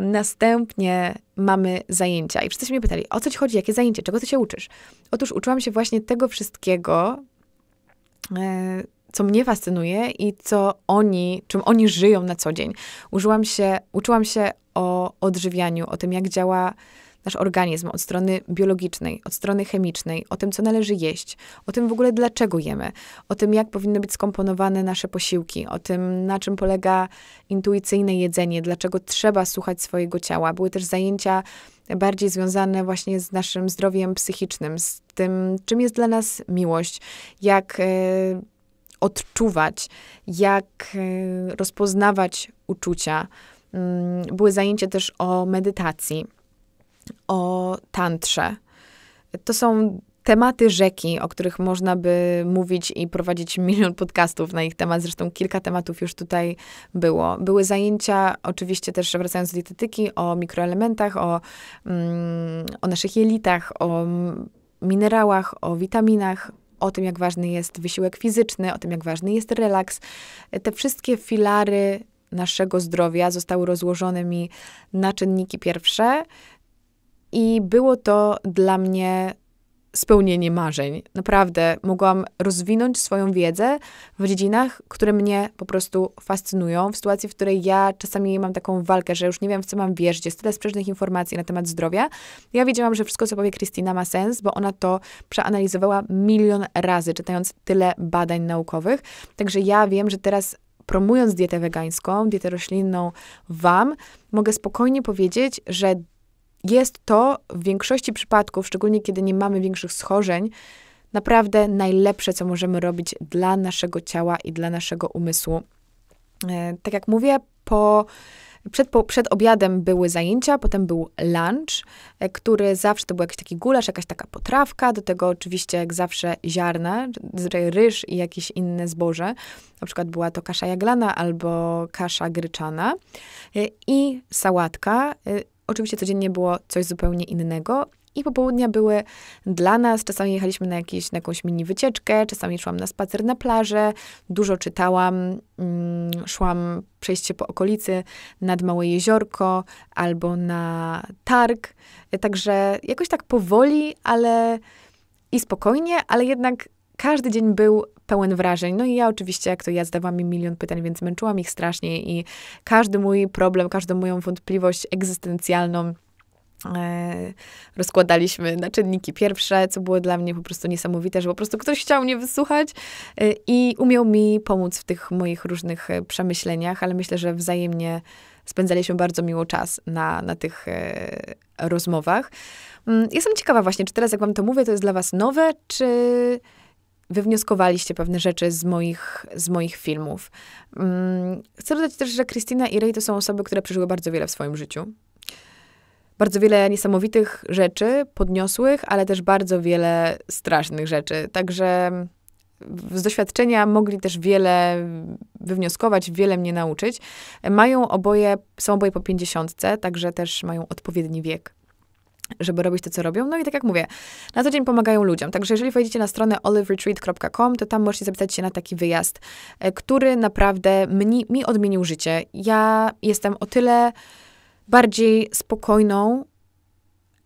Następnie mamy zajęcia. I wszyscy się mnie pytali, o co ci chodzi, jakie zajęcie, czego ty się uczysz? Otóż uczyłam się właśnie tego wszystkiego, e, co mnie fascynuje i co oni, czym oni żyją na co dzień. Użyłam się, uczyłam się o odżywianiu, o tym, jak działa nasz organizm od strony biologicznej, od strony chemicznej, o tym, co należy jeść, o tym w ogóle dlaczego jemy, o tym, jak powinny być skomponowane nasze posiłki, o tym, na czym polega intuicyjne jedzenie, dlaczego trzeba słuchać swojego ciała. Były też zajęcia bardziej związane właśnie z naszym zdrowiem psychicznym, z tym, czym jest dla nas miłość, jak. Yy, odczuwać, jak e, rozpoznawać uczucia. Mm, były zajęcia też o medytacji, o tantrze. To są tematy rzeki, o których można by mówić i prowadzić milion podcastów na ich temat. Zresztą kilka tematów już tutaj było. Były zajęcia, oczywiście też wracając do dietetyki, o mikroelementach, o, mm, o naszych jelitach, o minerałach, o witaminach, o tym, jak ważny jest wysiłek fizyczny, o tym, jak ważny jest relaks. Te wszystkie filary naszego zdrowia zostały rozłożone mi na czynniki pierwsze. I było to dla mnie spełnienie marzeń. Naprawdę mogłam rozwinąć swoją wiedzę w dziedzinach, które mnie po prostu fascynują, w sytuacji, w której ja czasami mam taką walkę, że już nie wiem, w co mam wierzyć, jest tyle sprzecznych informacji na temat zdrowia. Ja wiedziałam, że wszystko, co powie Kristina, ma sens, bo ona to przeanalizowała milion razy, czytając tyle badań naukowych. Także ja wiem, że teraz promując dietę wegańską, dietę roślinną Wam, mogę spokojnie powiedzieć, że jest to w większości przypadków, szczególnie kiedy nie mamy większych schorzeń, naprawdę najlepsze, co możemy robić dla naszego ciała i dla naszego umysłu. E, tak jak mówię, po przed, po, przed, obiadem były zajęcia, potem był lunch, e, który zawsze to był jakiś taki gulasz, jakaś taka potrawka, do tego oczywiście jak zawsze ziarna, ryż i jakieś inne zboże. Na przykład była to kasza jaglana albo kasza gryczana e, i sałatka. Oczywiście codziennie było coś zupełnie innego i popołudnia były dla nas. Czasami jechaliśmy na, jakieś, na jakąś mini wycieczkę, czasami szłam na spacer na plażę, dużo czytałam, mm, szłam przejście po okolicy nad Małe Jeziorko albo na targ. Także jakoś tak powoli, ale i spokojnie, ale jednak każdy dzień był pełen wrażeń. No i ja oczywiście, jak to ja, zdawałam milion pytań, więc męczyłam ich strasznie i każdy mój problem, każdą moją wątpliwość egzystencjalną e, rozkładaliśmy na czynniki pierwsze, co było dla mnie po prostu niesamowite, że po prostu ktoś chciał mnie wysłuchać e, i umiał mi pomóc w tych moich różnych e, przemyśleniach, ale myślę, że wzajemnie spędzaliśmy bardzo miło czas na, na tych rozmowach. Mm, jestem ciekawa właśnie, czy teraz jak wam to mówię, to jest dla was nowe, czy wywnioskowaliście pewne rzeczy z moich, z moich filmów. Hmm, chcę dodać też, że Krystyna i Ray to są osoby, które przeżyły bardzo wiele w swoim życiu. Bardzo wiele niesamowitych rzeczy, podniosłych, ale też bardzo wiele strasznych rzeczy. Także z doświadczenia mogli też wiele wywnioskować, wiele mnie nauczyć. Mają oboje, są oboje po pięćdziesiątce, także też mają odpowiedni wiek żeby robić to, co robią. No i tak jak mówię, na co dzień pomagają ludziom. Także jeżeli wejdziecie na stronę oliveretreat.com, to tam możecie zapisać się na taki wyjazd, e, który naprawdę mi, mi odmienił życie. Ja jestem o tyle bardziej spokojną,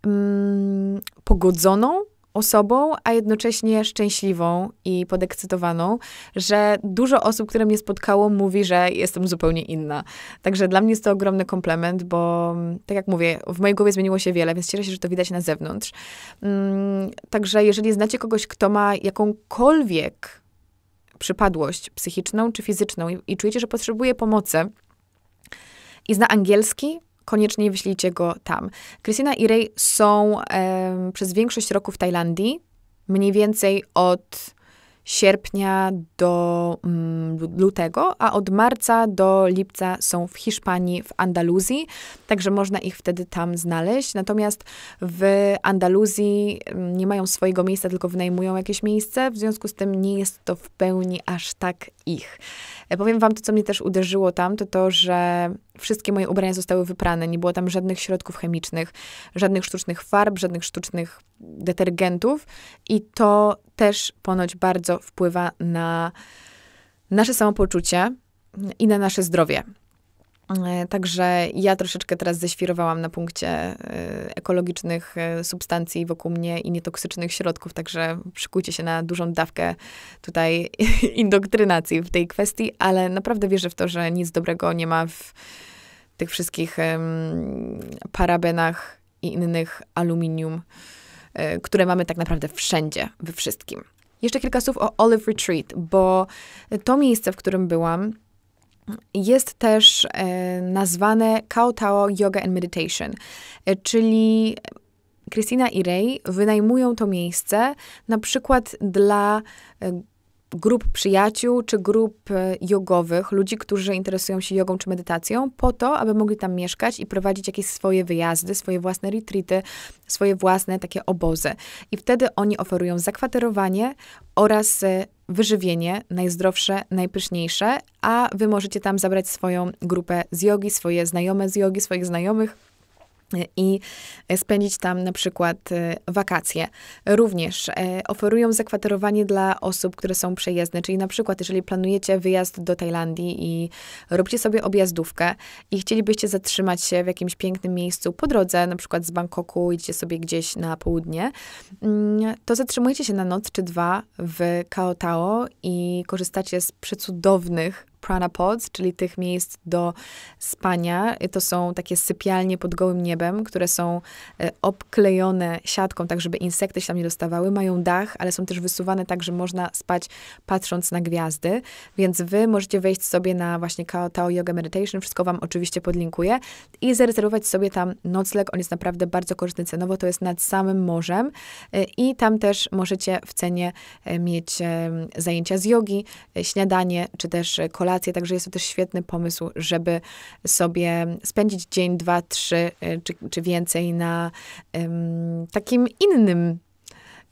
mm, pogodzoną osobą, a jednocześnie szczęśliwą i podekscytowaną, że dużo osób, które mnie spotkało, mówi, że jestem zupełnie inna. Także dla mnie jest to ogromny komplement, bo mm, tak jak mówię, w mojej głowie zmieniło się wiele, więc cieszę się, że to widać na zewnątrz. Mm, także jeżeli znacie kogoś, kto ma jakąkolwiek przypadłość psychiczną czy fizyczną i, i czujecie, że potrzebuje pomocy i zna angielski, koniecznie wyślijcie go tam. Krystyna i Ray są e, przez większość roku w Tajlandii, mniej więcej od sierpnia do mm, lutego, a od marca do lipca są w Hiszpanii, w Andaluzji, także można ich wtedy tam znaleźć. Natomiast w Andaluzji mm, nie mają swojego miejsca, tylko wynajmują jakieś miejsce, w związku z tym nie jest to w pełni aż tak ich. E, powiem wam, to co mnie też uderzyło tam, to to, że wszystkie moje ubrania zostały wyprane. Nie było tam żadnych środków chemicznych, żadnych sztucznych farb, żadnych sztucznych detergentów. I to też ponoć bardzo wpływa na nasze samopoczucie i na nasze zdrowie. E, także ja troszeczkę teraz ześwirowałam na punkcie e, ekologicznych e, substancji wokół mnie i nietoksycznych środków, także szykujcie się na dużą dawkę tutaj indoktrynacji w tej kwestii, ale naprawdę wierzę w to, że nic dobrego nie ma w tych wszystkich parabenach i innych aluminium, które mamy tak naprawdę wszędzie, we wszystkim. Jeszcze kilka słów o Olive Retreat, bo to miejsce, w którym byłam, jest też e, nazwane Kao Tao Yoga and Meditation, e, czyli Krystyna i Ray wynajmują to miejsce na przykład dla e, grup przyjaciół czy grup e, jogowych, ludzi, którzy interesują się jogą czy medytacją, po to, aby mogli tam mieszkać i prowadzić jakieś swoje wyjazdy, swoje własne retreaty, swoje własne takie obozy. I wtedy oni oferują zakwaterowanie oraz e, wyżywienie najzdrowsze, najpyszniejsze, a wy możecie tam zabrać swoją grupę z jogi, swoje znajome z jogi, swoich znajomych i spędzić tam na przykład y, wakacje. Również e, oferują zakwaterowanie dla osób, które są przejezdne, czyli na przykład jeżeli planujecie wyjazd do Tajlandii i robicie sobie objazdówkę i chcielibyście zatrzymać się w jakimś pięknym miejscu po drodze, na przykład z Bangkoku idziecie sobie gdzieś na południe, mm, to zatrzymujecie się na noc czy dwa w Kao Tao i korzystacie z przecudownych pranapods, czyli tych miejsc do spania. To są takie sypialnie pod gołym niebem, które są e, obklejone siatką, tak żeby insekty się tam nie dostawały. Mają dach, ale są też wysuwane tak, że można spać patrząc na gwiazdy. Więc wy możecie wejść sobie na właśnie Tao Yoga Meditation, wszystko wam oczywiście podlinkuję i zarezerwować sobie tam nocleg. On jest naprawdę bardzo korzystny cenowo, to jest nad samym morzem e, i tam też możecie w cenie e, mieć zajęcia z jogi, śniadanie czy też kolację relacje, także jest to też świetny pomysł, żeby sobie spędzić dzień, dwa, trzy y, czy, czy więcej na um, takim innym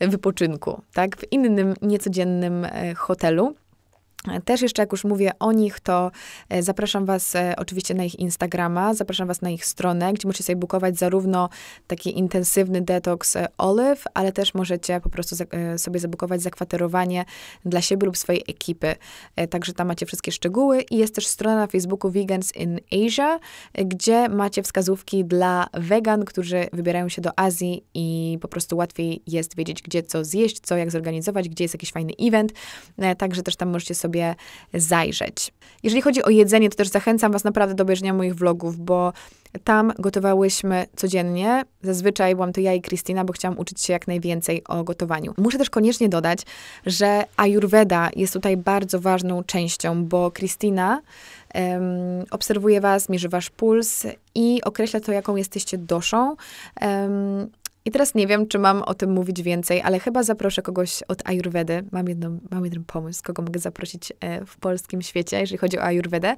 wypoczynku, tak? W innym niecodziennym y, hotelu. Też jeszcze, jak już mówię o nich, to e, zapraszam Was e, oczywiście na ich Instagrama, zapraszam Was na ich stronę, gdzie możecie sobie bukować zarówno taki intensywny detoks e, olive, ale też możecie po prostu sobie zabukować zakwaterowanie dla siebie lub swojej ekipy. Także tam macie wszystkie szczegóły i jest też strona na Facebooku Vegans in Asia, gdzie macie wskazówki dla wegan, którzy wybierają się do Azji i po prostu łatwiej jest wiedzieć, gdzie co zjeść, co jak zorganizować, gdzie jest jakiś fajny event. Także też tam możecie sobie sobie zajrzeć. Jeżeli chodzi o jedzenie, to też zachęcam Was naprawdę do obejrzenia moich vlogów, bo tam gotowałyśmy codziennie. Zazwyczaj byłam to ja i Kristina, bo chciałam uczyć się jak najwięcej o gotowaniu. Muszę też koniecznie dodać, że Ayurveda jest tutaj bardzo ważną częścią, bo Kristina um, obserwuje Was, mierzy Wasz puls i określa to, jaką jesteście doszą. Um, i teraz nie wiem, czy mam o tym mówić więcej, ale chyba zaproszę kogoś od Ayurvedy. Mam, jedną, mam jeden pomysł, kogo mogę zaprosić e, w polskim świecie, jeżeli chodzi o Ayurvedę,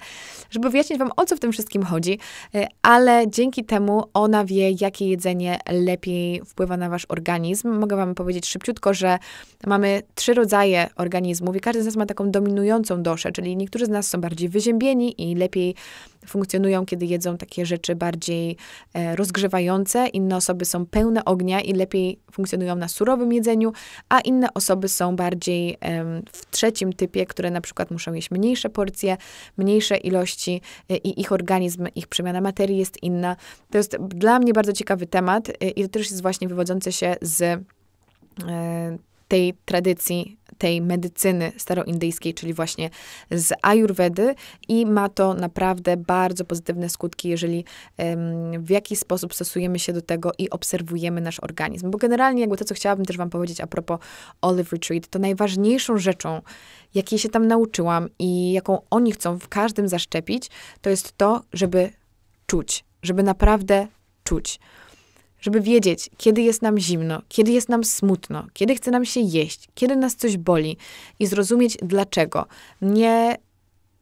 żeby wyjaśnić wam, o co w tym wszystkim chodzi, e, ale dzięki temu ona wie, jakie jedzenie lepiej wpływa na wasz organizm. Mogę wam powiedzieć szybciutko, że mamy trzy rodzaje organizmów i każdy z nas ma taką dominującą doszę, czyli niektórzy z nas są bardziej wyziębieni i lepiej funkcjonują, kiedy jedzą takie rzeczy bardziej e, rozgrzewające, inne osoby są pełne ognia i lepiej funkcjonują na surowym jedzeniu, a inne osoby są bardziej w trzecim typie, które na przykład muszą jeść mniejsze porcje, mniejsze ilości e, i ich organizm, ich przemiana materii jest inna. To jest dla mnie bardzo ciekawy temat e, i to też jest właśnie wywodzące się z tej tradycji tej medycyny staroindyjskiej, czyli właśnie z ayurvedy i ma to naprawdę bardzo pozytywne skutki, jeżeli w jaki sposób stosujemy się do tego i obserwujemy nasz organizm. Bo generalnie jakby to, co chciałabym też wam powiedzieć a propos Olive Retreat, to najważniejszą rzeczą, jakiej się tam nauczyłam i jaką oni chcą w każdym zaszczepić, to jest to, żeby czuć, żeby naprawdę czuć żeby wiedzieć, kiedy jest nam zimno, kiedy jest nam smutno, kiedy chce nam się jeść, kiedy nas coś boli i zrozumieć dlaczego. Nie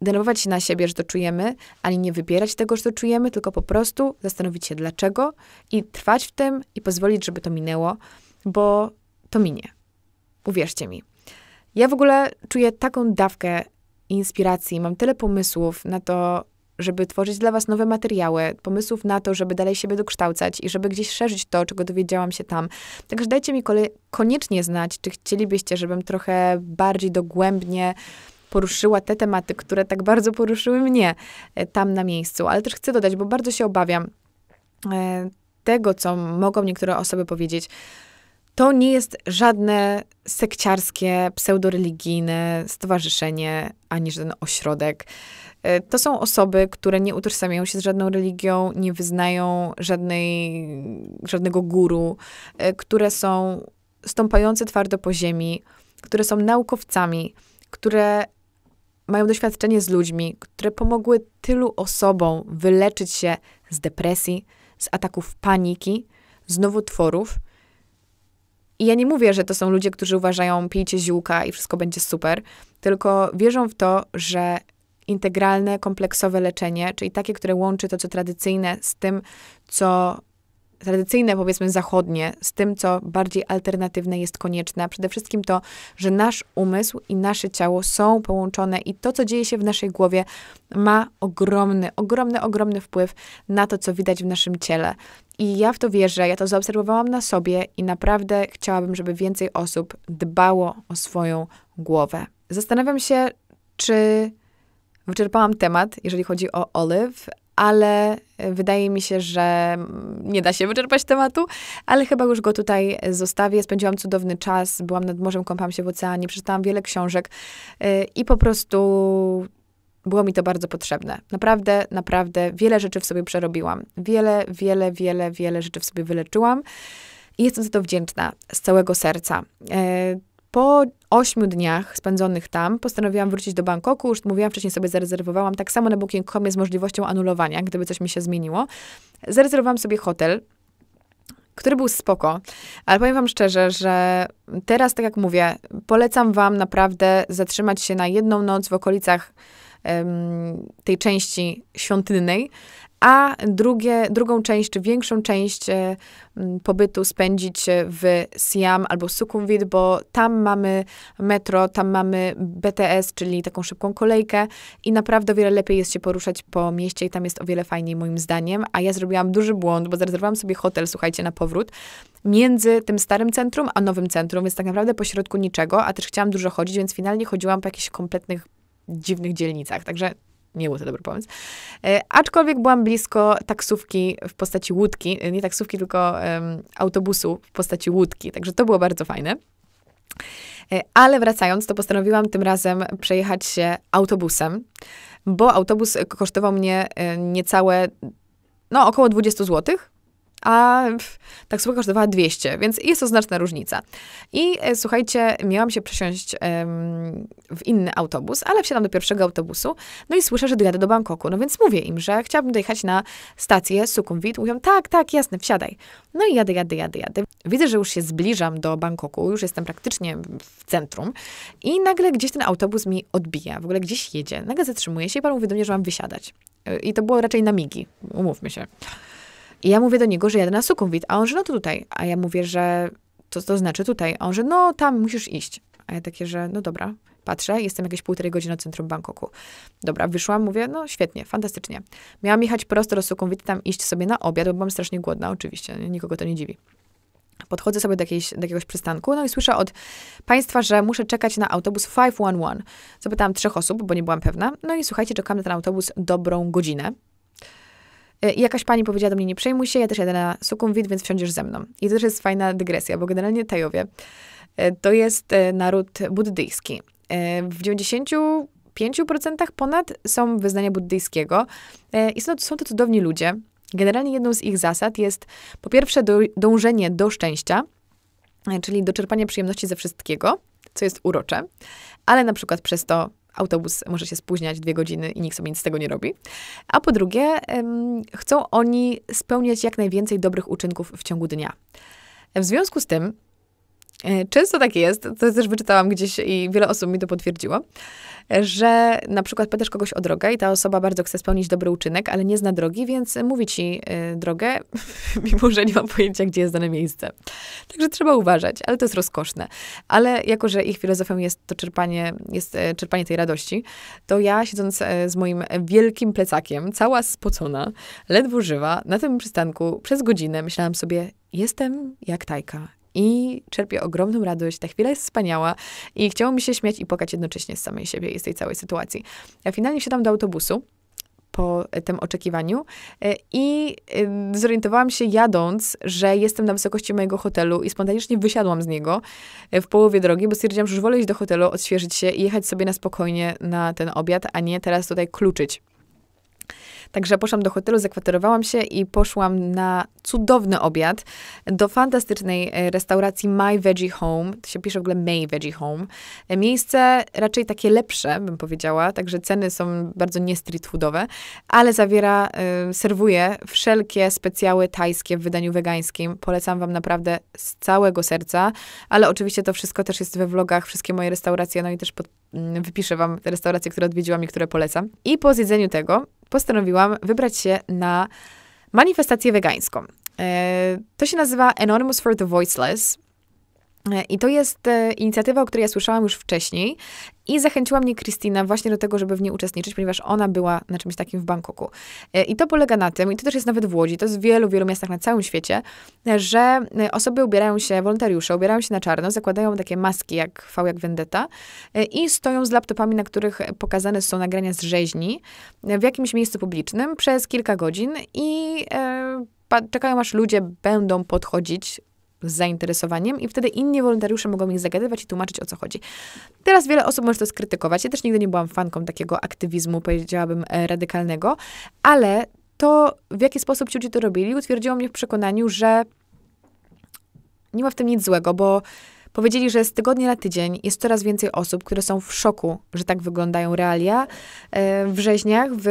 denerwować się na siebie, że to czujemy, ani nie wybierać tego, że to czujemy, tylko po prostu zastanowić się dlaczego i trwać w tym i pozwolić, żeby to minęło, bo to minie. Uwierzcie mi. Ja w ogóle czuję taką dawkę inspiracji, mam tyle pomysłów na to, żeby tworzyć dla Was nowe materiały, pomysłów na to, żeby dalej siebie dokształcać i żeby gdzieś szerzyć to, czego dowiedziałam się tam. Także dajcie mi koniecznie znać, czy chcielibyście, żebym trochę bardziej dogłębnie poruszyła te tematy, które tak bardzo poruszyły mnie e, tam na miejscu. Ale też chcę dodać, bo bardzo się obawiam e, tego, co mogą niektóre osoby powiedzieć. To nie jest żadne sekciarskie, pseudoreligijne stowarzyszenie, ani żaden ośrodek. E, to są osoby, które nie utożsamiają się z żadną religią, nie wyznają żadnej, żadnego guru, e, które są stąpające twardo po ziemi, które są naukowcami, które mają doświadczenie z ludźmi, które pomogły tylu osobom wyleczyć się z depresji, z ataków paniki, z nowotworów. I ja nie mówię, że to są ludzie, którzy uważają, pijcie ziółka i wszystko będzie super, tylko wierzą w to, że integralne, kompleksowe leczenie, czyli takie, które łączy to, co tradycyjne z tym, co tradycyjne, powiedzmy zachodnie, z tym, co bardziej alternatywne jest konieczne. Przede wszystkim to, że nasz umysł i nasze ciało są połączone i to, co dzieje się w naszej głowie, ma ogromny, ogromny, ogromny wpływ na to, co widać w naszym ciele. I ja w to wierzę, ja to zaobserwowałam na sobie i naprawdę chciałabym, żeby więcej osób dbało o swoją głowę. Zastanawiam się, czy Wyczerpałam temat, jeżeli chodzi o Olive, ale e, wydaje mi się, że nie da się wyczerpać tematu, ale chyba już go tutaj zostawię. Spędziłam cudowny czas, byłam nad morzem, kąpałam się w oceanie, przeczytałam wiele książek e, i po prostu było mi to bardzo potrzebne. Naprawdę, naprawdę wiele rzeczy w sobie przerobiłam. Wiele, wiele, wiele, wiele rzeczy w sobie wyleczyłam i jestem za to wdzięczna z całego serca. E, po ośmiu dniach spędzonych tam postanowiłam wrócić do Bangkoku. Już mówiłam wcześniej, sobie zarezerwowałam tak samo na Booking.comie z możliwością anulowania, gdyby coś mi się zmieniło. Zarezerwowałam sobie hotel który był spoko, ale powiem wam szczerze, że teraz, tak jak mówię, polecam wam naprawdę zatrzymać się na jedną noc w okolicach um, tej części świątynnej, a drugie, drugą część, czy większą część e, pobytu spędzić e, w Siam albo Sukhumvit, bo tam mamy metro, tam mamy BTS, czyli taką szybką kolejkę i naprawdę o wiele lepiej jest się poruszać po mieście i tam jest o wiele fajniej moim zdaniem, a ja zrobiłam duży błąd, bo zarezerwowałam sobie hotel, słuchajcie, na powrót, między tym starym centrum, a nowym centrum, więc tak naprawdę pośrodku niczego, a też chciałam dużo chodzić, więc finalnie chodziłam po jakichś kompletnych dziwnych dzielnicach, także nie był to dobry pomysł. E, aczkolwiek byłam blisko taksówki w postaci łódki, e, nie taksówki, tylko autobusu w postaci łódki, także to było bardzo fajne. E, ale wracając, to postanowiłam tym razem przejechać się autobusem, bo autobus kosztował mnie e, niecałe, no około 20 złotych a taksówka kosztowała 200, więc jest to znaczna różnica. I e, słuchajcie, miałam się przesiąść w inny autobus, ale wsiadam do pierwszego autobusu, no i słyszę, że dojadę do Bangkoku, no więc mówię im, że chciałabym dojechać na stację Sukhumvit. Mówią, tak, tak, jasne, wsiadaj. No i jadę, jadę, jadę, jadę. Widzę, że już się zbliżam do Bangkoku, już jestem praktycznie w centrum i nagle gdzieś ten autobus mi odbija, w ogóle gdzieś jedzie. Nagle zatrzymuje się i pan mówi do mnie, że mam wysiadać. E, I to było raczej na migi, umówmy się. I ja mówię do niego, że jadę na Sukumwit, a on, że no to tutaj. A ja mówię, że to, to znaczy tutaj. A on, że no tam musisz iść. A ja takie, że no dobra, patrzę, jestem jakieś półtorej godziny od centrum Bangkoku. Dobra, wyszłam, mówię, no świetnie, fantastycznie. Miałam jechać prosto do Sukumwit, tam iść sobie na obiad, bo byłam strasznie głodna, oczywiście, nikogo to nie dziwi. Podchodzę sobie do, jakiejś, do jakiegoś przystanku, no i słyszę od państwa, że muszę czekać na autobus 511. Zapytałam trzech osób, bo nie byłam pewna. No i słuchajcie, czekam na ten autobus dobrą godzinę. E, I jakaś pani powiedziała do mnie, nie przejmuj się, ja też jadę na Sukumwit, więc wsiądziesz ze mną. I to też jest fajna dygresja, bo generalnie Tajowie e, to jest e, naród buddyjski. W 95% ponad są wyznania buddyjskiego i są, są to cudowni ludzie. Generalnie jedną z ich zasad jest po pierwsze do, dążenie do szczęścia, czyli do czerpania przyjemności ze wszystkiego, co jest urocze, ale na przykład przez to, autobus może się spóźniać dwie godziny i nikt sobie nic z tego nie robi. A po drugie, chcą oni spełniać jak najwięcej dobrych uczynków w ciągu dnia. W związku z tym E, często tak jest, to też wyczytałam gdzieś i wiele osób mi to potwierdziło, że na przykład pytasz kogoś o drogę i ta osoba bardzo chce spełnić dobry uczynek, ale nie zna drogi, więc mówi ci e, drogę, mimo że nie ma pojęcia, gdzie jest dane miejsce. Także trzeba uważać, ale to jest rozkoszne. Ale jako, że ich filozofią jest to czerpanie, jest e, czerpanie tej radości, to ja siedząc z moim wielkim plecakiem, cała spocona, ledwo żywa, na tym przystanku przez godzinę myślałam sobie, jestem jak Tajka i czerpię ogromną radość. Ta chwila jest wspaniała i chciało mi się śmiać i pokać jednocześnie z samej siebie i z tej całej sytuacji. Ja finalnie siadam do autobusu po e, tym oczekiwaniu e, i zorientowałam się jadąc, że jestem na wysokości mojego hotelu i spontanicznie wysiadłam z niego e, w połowie drogi, bo stwierdziłam, że już wolę iść do hotelu, odświeżyć się i jechać sobie na spokojnie na ten obiad, a nie teraz tutaj kluczyć. Także poszłam do hotelu, zakwaterowałam się i poszłam na cudowny obiad do fantastycznej e, restauracji My Veggie Home. To się pisze w ogóle May Veggie Home. E, miejsce raczej takie lepsze, bym powiedziała, także ceny są bardzo nie street foodowe, ale zawiera, e, serwuje wszelkie specjały tajskie w wydaniu wegańskim. Polecam wam naprawdę z całego serca, ale oczywiście to wszystko też jest we vlogach, wszystkie moje restauracje, no i też pod, mm, wypiszę wam restauracje, które odwiedziłam i które polecam. I po zjedzeniu tego postanowiłam wybrać się na manifestację wegańską. E, to się nazywa Anonymous for the Voiceless. I to jest e, inicjatywa, o której ja słyszałam już wcześniej i zachęciła mnie Kristina właśnie do tego, żeby w niej uczestniczyć, ponieważ ona była na czymś takim w Bangkoku. E, I to polega na tym, i to też jest nawet w Łodzi, to jest w wielu, wielu miastach na całym świecie, że e, osoby ubierają się, wolontariusze ubierają się na czarno, zakładają takie maski jak V jak Vendetta i stoją z laptopami, na których pokazane są nagrania z rzeźni w jakimś miejscu publicznym przez kilka godzin i czekają aż ludzie będą podchodzić z zainteresowaniem i wtedy inni wolontariusze mogą ich zagadywać i tłumaczyć, o co chodzi. Teraz wiele osób może to skrytykować. Ja też nigdy nie byłam fanką takiego aktywizmu, powiedziałabym, e, radykalnego, ale to, w jaki sposób ci ludzie to robili, utwierdziło mnie w przekonaniu, że nie ma w tym nic złego, bo Powiedzieli, że z tygodnia na tydzień jest coraz więcej osób, które są w szoku, że tak wyglądają realia e, w rzeźniach, w,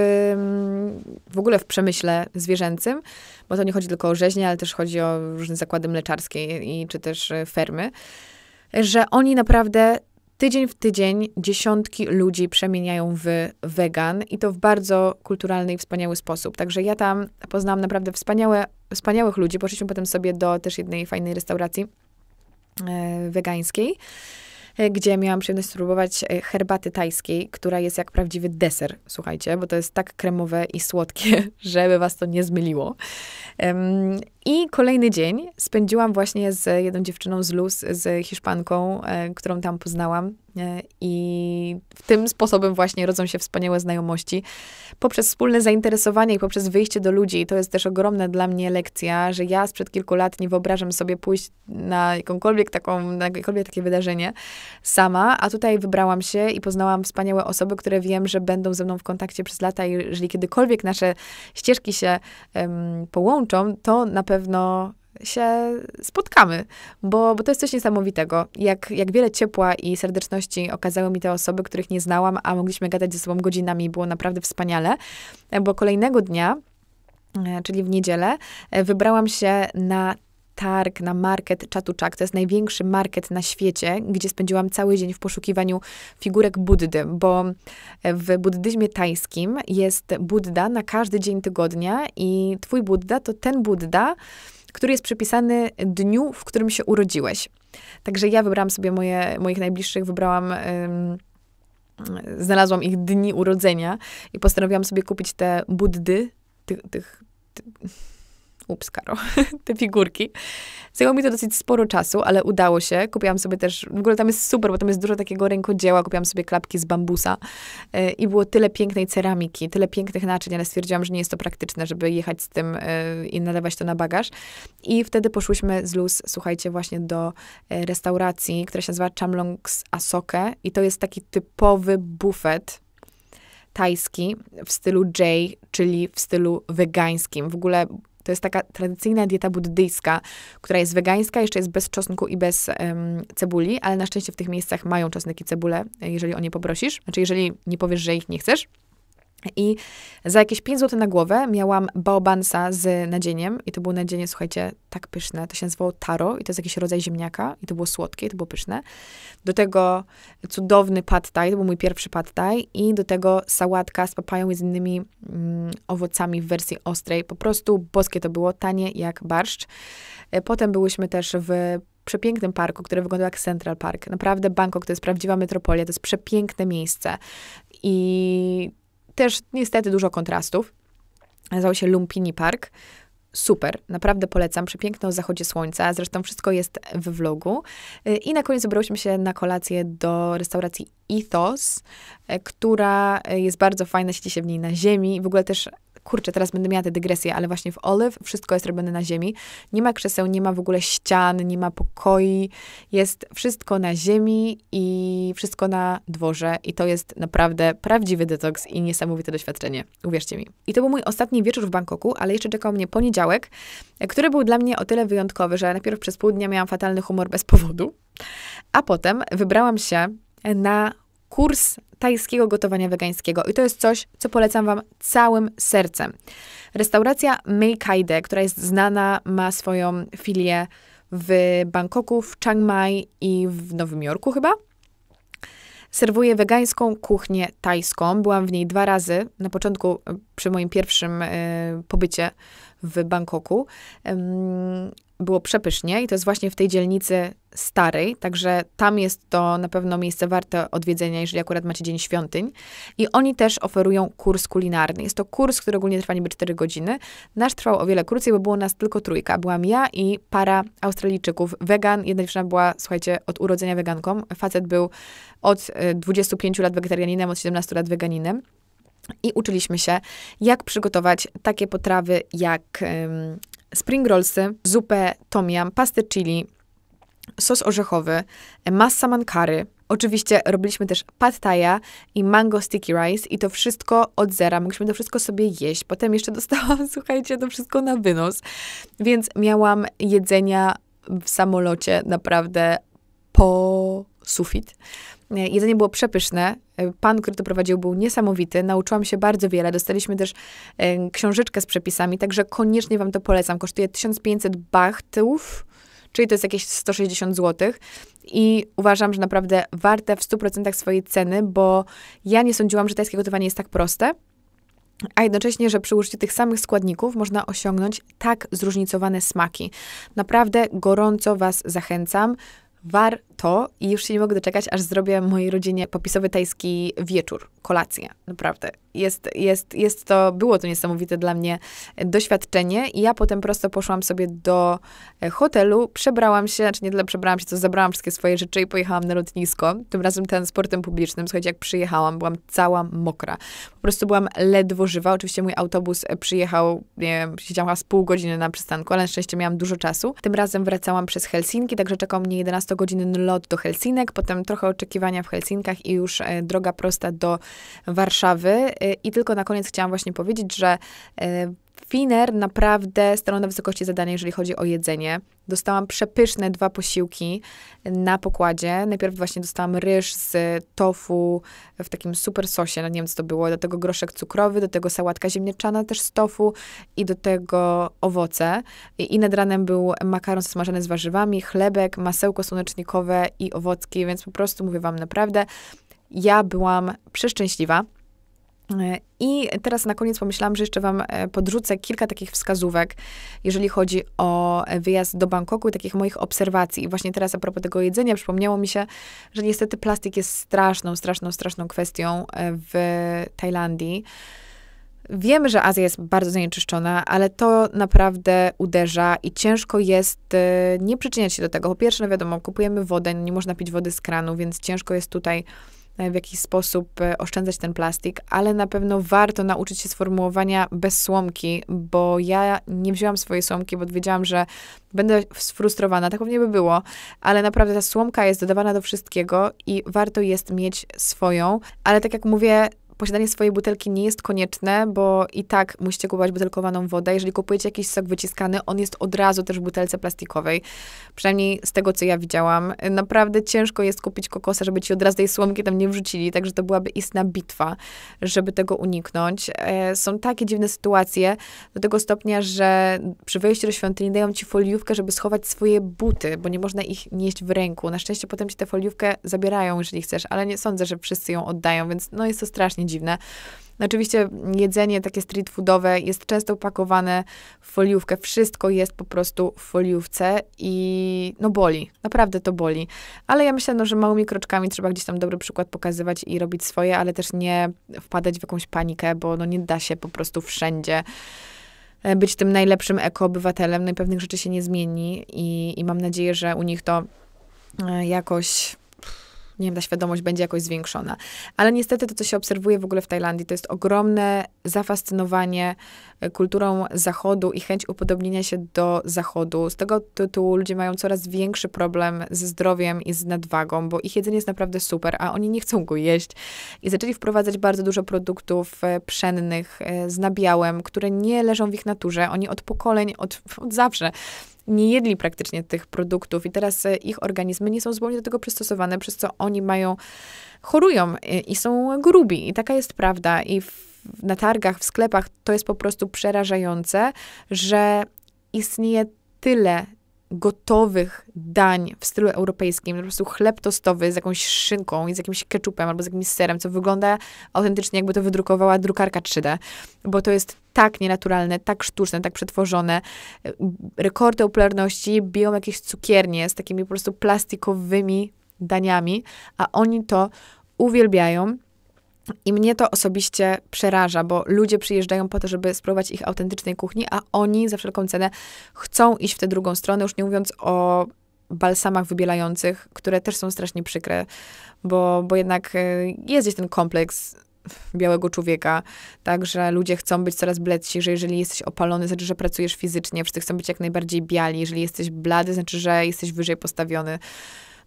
w ogóle w przemyśle zwierzęcym, bo to nie chodzi tylko o rzeźnie, ale też chodzi o różne zakłady mleczarskie i, czy też e, fermy, że oni naprawdę tydzień w tydzień dziesiątki ludzi przemieniają w wegan i to w bardzo kulturalny i wspaniały sposób. Także ja tam poznałam naprawdę wspaniałe, wspaniałych ludzi. Poszliśmy potem sobie do też jednej fajnej restauracji E, wegańskiej e, gdzie miałam przyjemność spróbować e, herbaty tajskiej, która jest jak prawdziwy deser, słuchajcie, bo to jest tak kremowe i słodkie, żeby was to nie zmyliło. I kolejny dzień spędziłam właśnie z jedną dziewczyną z Luz, z Hiszpanką, którą tam poznałam. E, I tym sposobem właśnie rodzą się wspaniałe znajomości. Poprzez wspólne zainteresowanie i poprzez wyjście do ludzi, to jest też ogromna dla mnie lekcja, że ja sprzed kilku lat nie wyobrażam sobie pójść na jakąkolwiek taką, na jakiekolwiek takie wydarzenie sama, a tutaj wybrałam się i poznałam wspaniałe osoby, które wiem, że będą ze mną w kontakcie przez lata i jeżeli kiedykolwiek nasze ścieżki się um, połączą, to na pewno się spotkamy, bo, bo to jest coś niesamowitego. Jak, jak wiele ciepła i serdeczności okazały mi te osoby, których nie znałam, a mogliśmy gadać ze sobą godzinami, było naprawdę wspaniale, bo kolejnego dnia, e, czyli w niedzielę, e, wybrałam się na targ, na market Chatuchak. To jest największy market na świecie, gdzie spędziłam cały dzień w poszukiwaniu figurek Buddy, bo e, w buddyzmie tajskim jest Budda na każdy dzień tygodnia i twój Budda to ten Budda, który jest przypisany dniu, w którym się urodziłeś. Także ja wybrałam sobie moje, moich najbliższych, wybrałam. Ym, znalazłam ich dni urodzenia i postanowiłam sobie kupić te buddy, tych, tych, tych ups, Karo, te figurki. Zajęło mi to dosyć sporo czasu, ale udało się. Kupiłam sobie też, w ogóle tam jest super, bo tam jest dużo takiego rękodzieła. Kupiłam sobie klapki z bambusa yy, i było tyle pięknej ceramiki, tyle pięknych naczyń, ale stwierdziłam, że nie jest to praktyczne, żeby jechać z tym yy, i nalewać to na bagaż. I wtedy poszłyśmy z luz, słuchajcie, właśnie do y, restauracji, która się nazywa Chamlongs Asoke i to jest taki typowy bufet tajski w stylu J, czyli w stylu wegańskim. W ogóle to jest taka tradycyjna dieta buddyjska, która jest wegańska, jeszcze jest bez czosnku i bez um, cebuli, ale na szczęście w tych miejscach mają czosnek i cebulę, jeżeli o nie poprosisz. Znaczy, jeżeli nie powiesz, że ich nie chcesz, i za jakieś 5 zł na głowę miałam baobansa z nadzieniem i to było nadzienie, słuchajcie, tak pyszne. To się nazywało taro i to jest jakiś rodzaj ziemniaka i to było słodkie i to było pyszne. Do tego cudowny pad thai, to był mój pierwszy pad thai i do tego sałatka z papają i z innymi mm, owocami w wersji ostrej. Po prostu boskie to było, tanie jak barszcz. E, potem byłyśmy też w przepięknym parku, który wygląda jak Central Park. Naprawdę Bangkok to jest prawdziwa metropolia, to jest przepiękne miejsce. I też niestety dużo kontrastów. Nazywał się Lumpini Park. Super, naprawdę polecam. Przepiękne o zachodzie słońca, zresztą wszystko jest w vlogu. I na koniec wybrałyśmy się na kolację do restauracji Ethos, e, która e, jest bardzo fajna, siedzi się w niej na ziemi. W ogóle też kurczę, teraz będę miała tę dygresję, ale właśnie w Olive wszystko jest robione na ziemi. Nie ma krzeseł, nie ma w ogóle ścian, nie ma pokoi. Jest wszystko na ziemi i wszystko na dworze i to jest naprawdę prawdziwy detoks i niesamowite doświadczenie. Uwierzcie mi. I to był mój ostatni wieczór w Bangkoku, ale jeszcze czekał mnie poniedziałek, który był dla mnie o tyle wyjątkowy, że najpierw przez pół dnia miałam fatalny humor bez powodu, a potem wybrałam się na kurs tajskiego gotowania wegańskiego i to jest coś, co polecam Wam całym sercem. Restauracja Meikaide, która jest znana, ma swoją filię w Bangkoku, w Chiang Mai i w Nowym Jorku chyba. Serwuje wegańską kuchnię tajską. Byłam w niej dwa razy na początku przy moim pierwszym y, pobycie w Bangkoku. było przepysznie i to jest właśnie w tej dzielnicy Starej, także tam jest to na pewno miejsce warte odwiedzenia, jeżeli akurat macie Dzień Świątyń. I oni też oferują kurs kulinarny. Jest to kurs, który ogólnie trwa niby 4 godziny. Nasz trwał o wiele krócej, bo było nas tylko trójka. Byłam ja i para Australijczyków. Wegan, jedna dziewczyna była, słuchajcie, od urodzenia weganką. Facet był od 25 e, lat wegetarianinem, od 17 lat weganinem. I uczyliśmy się, jak przygotować takie potrawy jak um, spring rollsy, zupę tom yum, pastę chili, sos orzechowy, masa mankary. Oczywiście robiliśmy też pad thai'a i mango sticky rice i to wszystko od zera. Mogliśmy to wszystko sobie jeść. Potem jeszcze dostałam, słuchajcie, to wszystko na wynos. Więc miałam jedzenia w samolocie naprawdę po sufit. Jedzenie było przepyszne. Pan, który to prowadził, był niesamowity. Nauczyłam się bardzo wiele. Dostaliśmy też książeczkę z przepisami, także koniecznie Wam to polecam. Kosztuje 1500 bachtów czyli to jest jakieś 160 zł. I uważam, że naprawdę warte w 100% swojej ceny, bo ja nie sądziłam, że tajskie gotowanie jest tak proste. A jednocześnie, że przy użyciu tych samych składników można osiągnąć tak zróżnicowane smaki. Naprawdę gorąco Was zachęcam. War to i już się nie mogę doczekać, aż zrobię mojej rodzinie popisowy tajski wieczór, kolację, naprawdę. Jest, jest, jest to, było to niesamowite dla mnie doświadczenie i ja potem prosto poszłam sobie do e, hotelu, przebrałam się, znaczy nie tyle przebrałam się, co zabrałam wszystkie swoje rzeczy i pojechałam na lotnisko, tym razem transportem publicznym. Słuchajcie, jak przyjechałam, byłam cała mokra. Po prostu byłam ledwo żywa. Oczywiście mój autobus e, przyjechał, nie wiem, siedziałam z pół godziny na przystanku, ale na szczęście miałam dużo czasu. Tym razem wracałam przez Helsinki, także czekał mnie 11 godzin lot lot do Helsinek, potem trochę oczekiwania w Helsinkach i już e, droga prosta do Warszawy. E, I tylko na koniec chciałam właśnie powiedzieć, że e, Finer naprawdę stanął na wysokości zadania, jeżeli chodzi o jedzenie. Dostałam przepyszne dwa posiłki na pokładzie. Najpierw właśnie dostałam ryż z tofu w takim super sosie, no nie wiem co to było, do tego groszek cukrowy, do tego sałatka ziemniaczana też z tofu i do tego owoce. I, i nad ranem był makaron smażony z warzywami, chlebek, masełko słonecznikowe i owocki, więc po prostu mówię wam naprawdę, ja byłam przeszczęśliwa. I teraz na koniec pomyślałam, że jeszcze Wam e, podrzucę kilka takich wskazówek, jeżeli chodzi o e, wyjazd do Bangkoku i takich moich obserwacji. I właśnie teraz a propos tego jedzenia, przypomniało mi się, że niestety plastik jest straszną, straszną, straszną kwestią e, w Tajlandii. Wiemy, że Azja jest bardzo zanieczyszczona, ale to naprawdę uderza i ciężko jest nie przyczyniać się do tego. Po pierwsze, no wiadomo, kupujemy wodę, nie można pić wody z kranu, więc ciężko jest tutaj E, w jakiś sposób e, oszczędzać ten plastik, ale na pewno warto nauczyć się sformułowania bez słomki, bo ja nie wzięłam swojej słomki, bo wiedziałam, że będę sfrustrowana, tak pewnie by było, ale naprawdę ta słomka jest dodawana do wszystkiego i warto jest mieć swoją, ale tak jak mówię, posiadanie swojej butelki nie jest konieczne, bo i tak musicie kupować butelkowaną wodę. Jeżeli kupujecie jakiś sok wyciskany, on jest od razu też w butelce plastikowej. Przynajmniej z tego, co ja widziałam. Naprawdę ciężko jest kupić kokosa, żeby ci od razu tej słomki tam nie wrzucili, także to byłaby istna bitwa, żeby tego uniknąć. E, są takie dziwne sytuacje do tego stopnia, że przy wejściu do świątyni dają ci foliówkę, żeby schować swoje buty, bo nie można ich nieść w ręku. Na szczęście potem ci tę foliówkę zabierają, jeżeli chcesz, ale nie sądzę, że wszyscy ją oddają, więc no jest to strasznie dziwne dziwne. oczywiście jedzenie takie street foodowe jest często pakowane w foliówkę. Wszystko jest po prostu w foliówce i no boli. Naprawdę to boli. Ale ja myślę, no, że małymi kroczkami trzeba gdzieś tam dobry przykład pokazywać i robić swoje, ale też nie wpadać w jakąś panikę, bo no nie da się po prostu wszędzie e, być tym najlepszym ekoobywatelem. No i pewnych rzeczy się nie zmieni i, i mam nadzieję, że u nich to e, jakoś nie wiem, ta świadomość będzie jakoś zwiększona. Ale niestety to, co się obserwuje w ogóle w Tajlandii, to jest ogromne zafascynowanie e, kulturą Zachodu i chęć upodobnienia się do Zachodu. Z tego tytułu ludzie mają coraz większy problem ze zdrowiem i z nadwagą, bo ich jedzenie jest naprawdę super, a oni nie chcą go jeść. I zaczęli wprowadzać bardzo dużo produktów e, pszennych e, z nabiałem, które nie leżą w ich naturze. Oni od pokoleń, od, od zawsze nie jedli praktycznie tych produktów i teraz e, ich organizmy nie są zupełnie do tego przystosowane, przez co oni mają, chorują e, i są grubi. I taka jest prawda. I w, na targach, w sklepach to jest po prostu przerażające, że istnieje tyle gotowych dań w stylu europejskim, po prostu chleb tostowy z jakąś szynką i z jakimś ketchupem albo z jakimś serem, co wygląda autentycznie jakby to wydrukowała drukarka 3D, bo to jest tak nienaturalne, tak sztuczne, tak przetworzone. Rekordy popularności biją jakieś cukiernie z takimi po prostu plastikowymi daniami, a oni to uwielbiają i mnie to osobiście przeraża, bo ludzie przyjeżdżają po to, żeby spróbować ich autentycznej kuchni, a oni za wszelką cenę chcą iść w tę drugą stronę, już nie mówiąc o balsamach wybielających, które też są strasznie przykre, bo, bo jednak e, jest gdzieś ten kompleks białego człowieka, także ludzie chcą być coraz bledsi, że jeżeli jesteś opalony, znaczy, że pracujesz fizycznie, wszyscy chcą być jak najbardziej biali, jeżeli jesteś blady, znaczy, że jesteś wyżej postawiony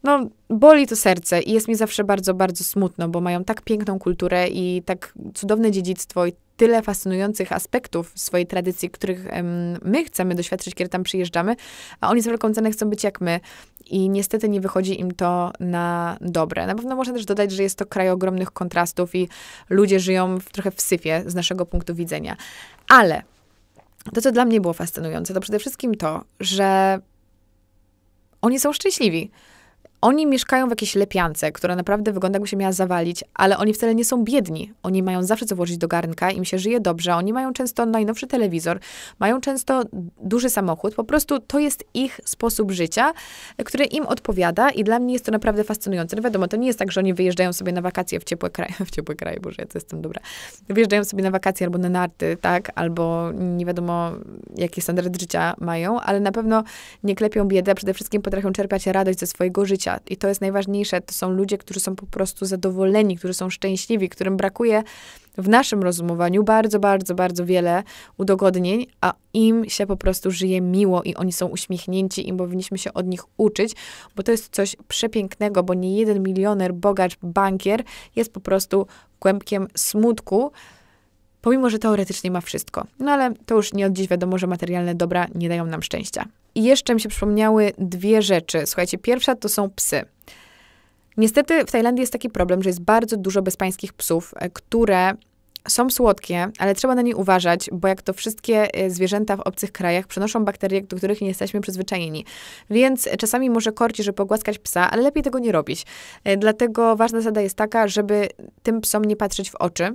no, boli to serce i jest mi zawsze bardzo, bardzo smutno, bo mają tak piękną kulturę i tak cudowne dziedzictwo i tyle fascynujących aspektów swojej tradycji, których um, my chcemy doświadczyć, kiedy tam przyjeżdżamy, a oni za wielką cenę chcą być jak my i niestety nie wychodzi im to na dobre. Na pewno można też dodać, że jest to kraj ogromnych kontrastów i ludzie żyją w, trochę w syfie z naszego punktu widzenia. Ale to, co dla mnie było fascynujące, to przede wszystkim to, że oni są szczęśliwi. Oni mieszkają w jakiejś lepiance, która naprawdę wygląda jakby się miała zawalić, ale oni wcale nie są biedni. Oni mają zawsze co włożyć do garnka, im się żyje dobrze, oni mają często najnowszy telewizor, mają często duży samochód. Po prostu to jest ich sposób życia, który im odpowiada i dla mnie jest to naprawdę fascynujące. No wiadomo, to nie jest tak, że oni wyjeżdżają sobie na wakacje w ciepłe kraje, w ciepłe kraje, boże, ja to jestem dobra. Wyjeżdżają sobie na wakacje albo na narty, tak, albo nie wiadomo, jaki standard życia mają, ale na pewno nie klepią biedę, przede wszystkim potrafią czerpać radość ze swojego życia, i to jest najważniejsze, to są ludzie, którzy są po prostu zadowoleni, którzy są szczęśliwi, którym brakuje w naszym rozumowaniu bardzo, bardzo, bardzo wiele udogodnień, a im się po prostu żyje miło i oni są uśmiechnięci i powinniśmy się od nich uczyć, bo to jest coś przepięknego, bo nie jeden milioner, bogacz, bankier jest po prostu kłębkiem smutku, pomimo że teoretycznie ma wszystko. No ale to już nie od dziś wiadomo, że materialne dobra nie dają nam szczęścia. I jeszcze mi się przypomniały dwie rzeczy. Słuchajcie, pierwsza to są psy. Niestety w Tajlandii jest taki problem, że jest bardzo dużo bezpańskich psów, e, które są słodkie, ale trzeba na nie uważać, bo jak to wszystkie y, zwierzęta w obcych krajach przenoszą bakterie, do których nie jesteśmy przyzwyczajeni. Więc czasami może korci, żeby pogłaskać psa, ale lepiej tego nie robić. Y, dlatego ważna zasada jest taka, żeby tym psom nie patrzeć w oczy,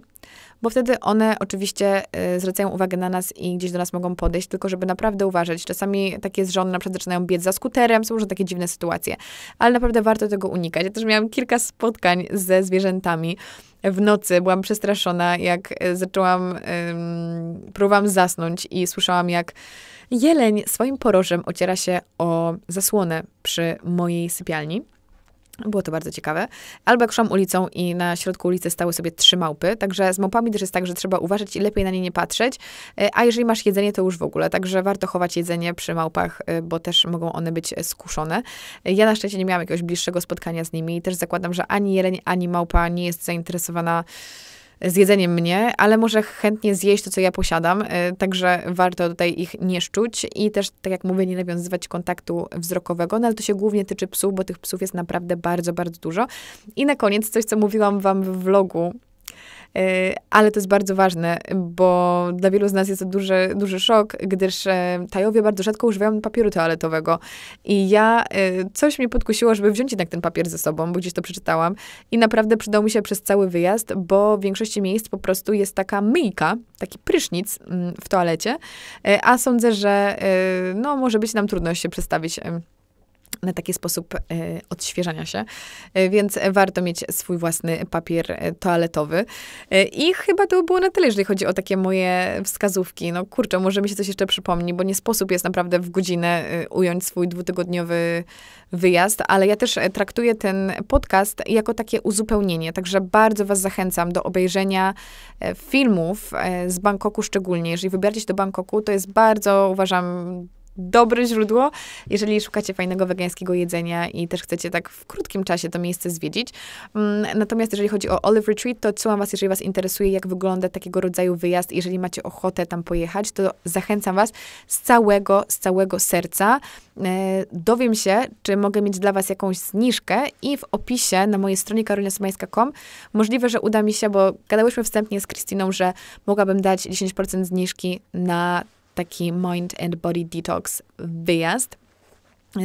bo wtedy one oczywiście y, zwracają uwagę na nas i gdzieś do nas mogą podejść, tylko żeby naprawdę uważać. Czasami takie żony na przykład zaczynają biec za skuterem, są już takie dziwne sytuacje, ale naprawdę warto tego unikać. Ja też miałam kilka spotkań ze zwierzętami, w nocy byłam przestraszona, jak e, zaczęłam, ym, próbowałam zasnąć i słyszałam, jak jeleń swoim porożem ociera się o zasłonę przy mojej sypialni. Było to bardzo ciekawe. Albo jak szłam ulicą i na środku ulicy stały sobie trzy małpy, także z małpami też jest tak, że trzeba uważać i lepiej na nie nie patrzeć, e, a jeżeli masz jedzenie, to już w ogóle, także warto chować jedzenie przy małpach, e, bo też mogą one być e, skuszone. Ja na szczęście nie miałam jakiegoś bliższego spotkania z nimi i też zakładam, że ani jeleń, ani małpa nie jest zainteresowana z jedzeniem mnie, ale może chętnie zjeść to, co ja posiadam, y, także warto tutaj ich nie szczuć i też, tak jak mówię, nie nawiązywać kontaktu wzrokowego, no ale to się głównie tyczy psów, bo tych psów jest naprawdę bardzo, bardzo dużo. I na koniec coś, co mówiłam wam w vlogu, E, ale to jest bardzo ważne, bo dla wielu z nas jest to duży, duży szok, gdyż e, Tajowie bardzo rzadko używają papieru toaletowego. I ja, e, coś mnie podkusiło, żeby wziąć jednak ten papier ze sobą, bo gdzieś to przeczytałam. I naprawdę przydał mi się przez cały wyjazd, bo w większości miejsc po prostu jest taka myjka, taki prysznic mm, w toalecie. A sądzę, że no, może być nam trudno się przestawić na taki sposób e, odświeżania się, e, więc warto mieć swój własny papier e, toaletowy. I chyba to było na tyle, jeżeli chodzi o takie moje wskazówki. No kurczę, może mi się coś jeszcze przypomni, bo nie sposób jest naprawdę w godzinę ująć swój dwutygodniowy wyjazd, ale ja też traktuję ten podcast jako takie uzupełnienie, także bardzo was zachęcam do obejrzenia filmów z Bangkoku szczególnie. Jeżeli wybieracie się do Bangkoku, to jest bardzo, uważam, dobre źródło, jeżeli szukacie fajnego wegańskiego jedzenia i też chcecie tak w krótkim czasie to miejsce zwiedzić. Mm, natomiast jeżeli chodzi o Olive Retreat, to odsyłam was, jeżeli was interesuje, jak wygląda takiego rodzaju wyjazd. Jeżeli macie ochotę tam pojechać, to zachęcam was z całego, z całego serca. E, dowiem się, czy mogę mieć dla was jakąś zniżkę i w opisie na mojej stronie karolinasmańska.com możliwe, że uda mi się, bo gadałyśmy wstępnie z Krystyną, że mogłabym dać 10% zniżki na taki mind and body detox wyjazd.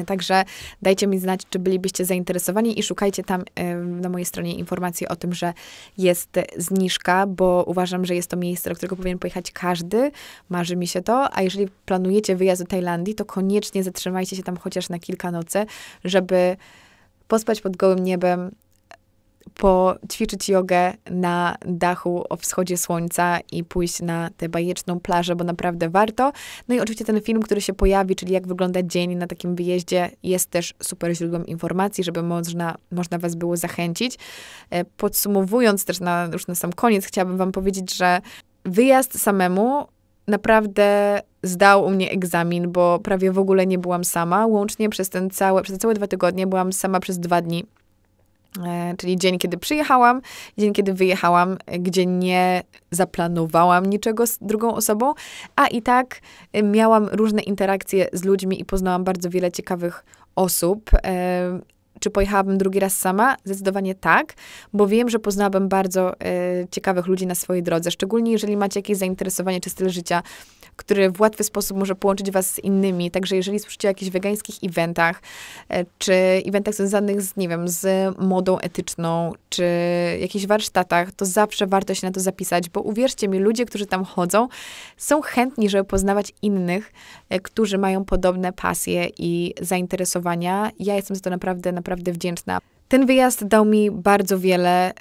Także dajcie mi znać, czy bylibyście zainteresowani i szukajcie tam e, na mojej stronie informacji o tym, że jest zniżka, bo uważam, że jest to miejsce, do którego powinien pojechać każdy. Marzy mi się to, a jeżeli planujecie wyjazd do Tajlandii, to koniecznie zatrzymajcie się tam chociaż na kilka nocy, żeby pospać pod gołym niebem, poćwiczyć jogę na dachu o wschodzie słońca i pójść na tę bajeczną plażę, bo naprawdę warto. No i oczywiście ten film, który się pojawi, czyli jak wygląda dzień na takim wyjeździe, jest też super źródłem informacji, żeby można, można was było zachęcić. E, podsumowując też na, już na sam koniec, chciałabym wam powiedzieć, że wyjazd samemu naprawdę zdał u mnie egzamin, bo prawie w ogóle nie byłam sama. Łącznie przez, ten całe, przez te całe dwa tygodnie byłam sama przez dwa dni E, czyli dzień, kiedy przyjechałam, dzień, kiedy wyjechałam, gdzie nie zaplanowałam niczego z drugą osobą, a i tak e, miałam różne interakcje z ludźmi i poznałam bardzo wiele ciekawych osób. E, czy pojechałabym drugi raz sama? Zdecydowanie tak, bo wiem, że poznałabym bardzo ciekawych ludzi na swojej drodze, szczególnie jeżeli macie jakieś zainteresowanie czy styl życia który w łatwy sposób może połączyć was z innymi. Także jeżeli słyszycie o jakichś wegańskich eventach, e, czy eventach związanych z, nie wiem, z modą etyczną, czy jakichś warsztatach, to zawsze warto się na to zapisać, bo uwierzcie mi, ludzie, którzy tam chodzą, są chętni, żeby poznawać innych, e, którzy mają podobne pasje i zainteresowania. Ja jestem za to naprawdę, naprawdę wdzięczna. Ten wyjazd dał mi bardzo wiele,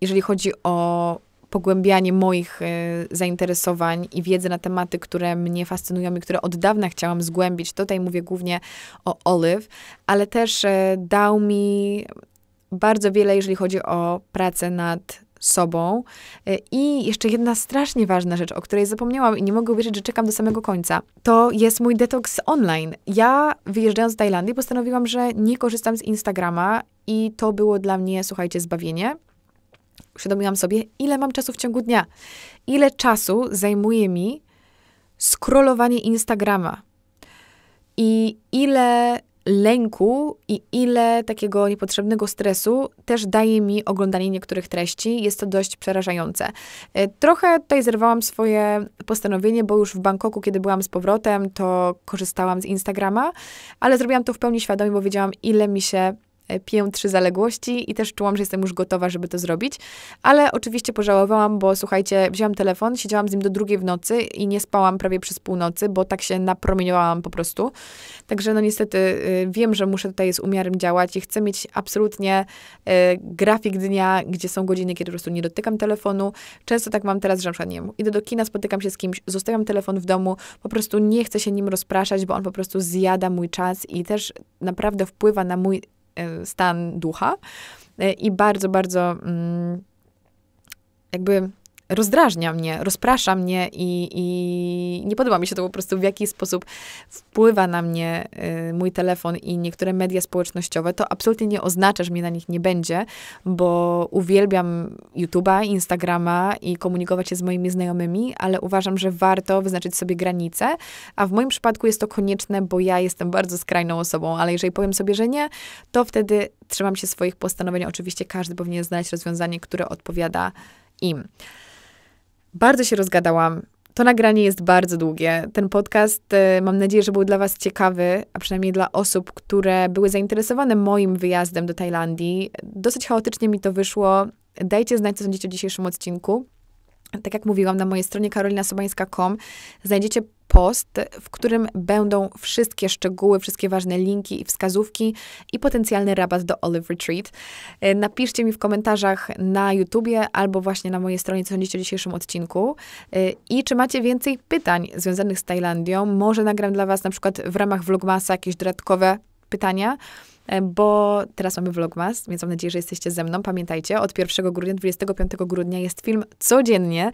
jeżeli chodzi o pogłębianie moich e, zainteresowań i wiedzy na tematy, które mnie fascynują i które od dawna chciałam zgłębić. Tutaj mówię głównie o Olive, ale też e, dał mi bardzo wiele, jeżeli chodzi o pracę nad sobą. E, I jeszcze jedna strasznie ważna rzecz, o której zapomniałam i nie mogę uwierzyć, że czekam do samego końca. To jest mój detoks online. Ja wyjeżdżając z Tajlandii postanowiłam, że nie korzystam z Instagrama i to było dla mnie, słuchajcie, zbawienie uświadomiłam sobie, ile mam czasu w ciągu dnia. Ile czasu zajmuje mi skrolowanie Instagrama. I ile lęku i ile takiego niepotrzebnego stresu też daje mi oglądanie niektórych treści. Jest to dość przerażające. E, trochę tutaj zerwałam swoje postanowienie, bo już w Bangkoku, kiedy byłam z powrotem, to korzystałam z Instagrama, ale zrobiłam to w pełni świadomie, bo wiedziałam, ile mi się E, piętrzy zaległości i też czułam, że jestem już gotowa, żeby to zrobić. Ale oczywiście pożałowałam, bo słuchajcie, wzięłam telefon, siedziałam z nim do drugiej w nocy i nie spałam prawie przez północy, bo tak się napromieniowałam po prostu. Także no niestety y, wiem, że muszę tutaj z umiarem działać i chcę mieć absolutnie y, grafik dnia, gdzie są godziny, kiedy po prostu nie dotykam telefonu. Często tak mam teraz, że na nie idę do kina, spotykam się z kimś, zostawiam telefon w domu, po prostu nie chcę się nim rozpraszać, bo on po prostu zjada mój czas i też naprawdę wpływa na mój Y, stan ducha. Y, I bardzo, bardzo mm, jakby rozdrażnia mnie, rozprasza mnie i, i nie podoba mi się to po prostu, w jaki sposób wpływa na mnie y, mój telefon i niektóre media społecznościowe. To absolutnie nie oznacza, że mnie na nich nie będzie, bo uwielbiam YouTube'a, Instagrama i komunikować się z moimi znajomymi, ale uważam, że warto wyznaczyć sobie granice, a w moim przypadku jest to konieczne, bo ja jestem bardzo skrajną osobą, ale jeżeli powiem sobie, że nie, to wtedy trzymam się swoich postanowień. Oczywiście każdy powinien znaleźć rozwiązanie, które odpowiada im. Bardzo się rozgadałam. To nagranie jest bardzo długie. Ten podcast y, mam nadzieję, że był dla Was ciekawy, a przynajmniej dla osób, które były zainteresowane moim wyjazdem do Tajlandii. Dosyć chaotycznie mi to wyszło. Dajcie znać, co sądzicie o dzisiejszym odcinku. Tak jak mówiłam, na mojej stronie karolinasobańska.com znajdziecie post, w którym będą wszystkie szczegóły, wszystkie ważne linki i wskazówki i potencjalny rabat do Olive Retreat. E, napiszcie mi w komentarzach na YouTubie albo właśnie na mojej stronie, co sądzicie o dzisiejszym odcinku. E, I czy macie więcej pytań związanych z Tajlandią? Może nagram dla Was na przykład w ramach Vlogmasa jakieś dodatkowe pytania. E, bo teraz mamy Vlogmas, więc mam nadzieję, że jesteście ze mną. Pamiętajcie, od 1 grudnia, 25 grudnia jest film codziennie,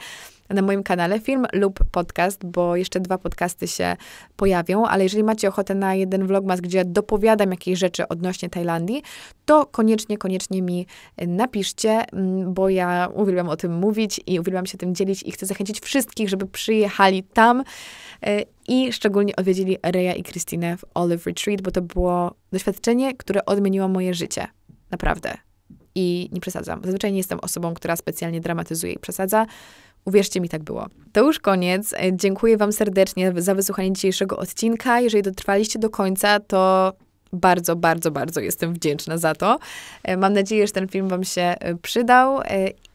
na moim kanale film lub podcast, bo jeszcze dwa podcasty się pojawią, ale jeżeli macie ochotę na jeden vlogmas, gdzie dopowiadam jakieś rzeczy odnośnie Tajlandii, to koniecznie, koniecznie mi y, napiszcie, mm, bo ja uwielbiam o tym mówić i uwielbiam się tym dzielić i chcę zachęcić wszystkich, żeby przyjechali tam y, i szczególnie odwiedzili Reja i Krystynę w Olive Retreat, bo to było doświadczenie, które odmieniło moje życie. Naprawdę i nie przesadzam. Zazwyczaj nie jestem osobą, która specjalnie dramatyzuje i przesadza. Uwierzcie mi, tak było. To już koniec. E, dziękuję Wam serdecznie za wysłuchanie dzisiejszego odcinka. Jeżeli dotrwaliście do końca, to bardzo, bardzo, bardzo jestem wdzięczna za to. E, mam nadzieję, że ten film Wam się e, przydał.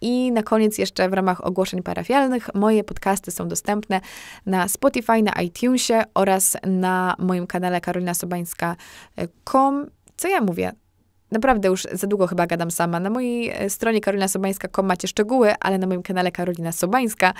I na koniec jeszcze w ramach ogłoszeń parafialnych moje podcasty są dostępne na Spotify, na iTunesie oraz na moim kanale karolinasobańska.com. Co ja mówię? Naprawdę już za długo chyba gadam sama. Na mojej e, stronie karolinasobańska.com macie szczegóły, ale na moim kanale Karolina Sobańska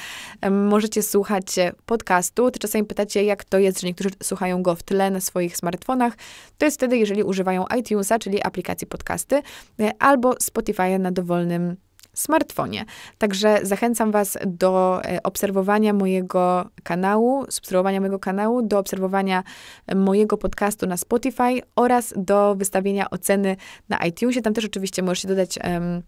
możecie słuchać e, podcastu. Ty czasami pytacie, jak to jest, że niektórzy słuchają go w tle na swoich smartfonach. To jest wtedy, jeżeli używają iTunesa, czyli aplikacji podcasty, e, albo Spotify'a na dowolnym smartfonie. Także zachęcam Was do e, obserwowania mojego kanału, subskrybowania mojego kanału, do obserwowania e, mojego podcastu na Spotify oraz do wystawienia oceny na iTunesie. Tam też oczywiście możecie dodać. Um,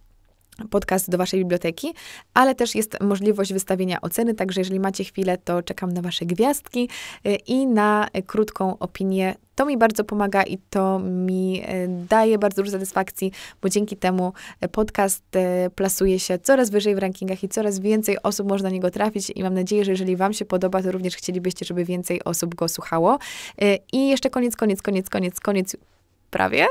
podcast do Waszej biblioteki, ale też jest możliwość wystawienia oceny, także jeżeli macie chwilę, to czekam na Wasze gwiazdki y, i na y, krótką opinię. To mi bardzo pomaga i to mi y, daje bardzo dużo satysfakcji, bo dzięki temu podcast plasuje się coraz wyżej w rankingach i coraz więcej osób można niego trafić i mam nadzieję, że jeżeli Wam się podoba, to również chcielibyście, żeby więcej osób go słuchało. I jeszcze koniec, koniec, koniec, koniec, koniec prawie.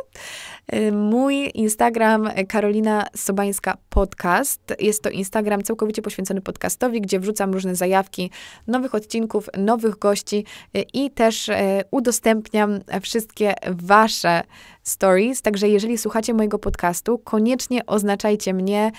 Y, mój Instagram y, Karolina Sobańska Podcast. Jest to Instagram całkowicie poświęcony podcastowi, gdzie wrzucam różne zajawki nowych odcinków, nowych gości y, i też udostępniam wszystkie wasze stories. Także jeżeli słuchacie mojego podcastu, koniecznie oznaczajcie mnie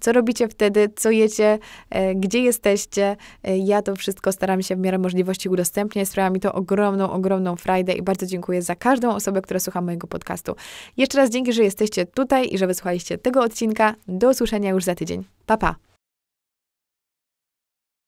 co robicie wtedy, co jecie, e, gdzie jesteście. E, ja to wszystko staram się w miarę możliwości udostępniać. Sprawia mi to ogromną, ogromną frajdę i bardzo dziękuję za każdą osobę, która słucha mojego podcastu. Jeszcze raz dzięki, że jesteście tutaj i że wysłuchaliście tego odcinka. Do usłyszenia już za tydzień. Pa, pa!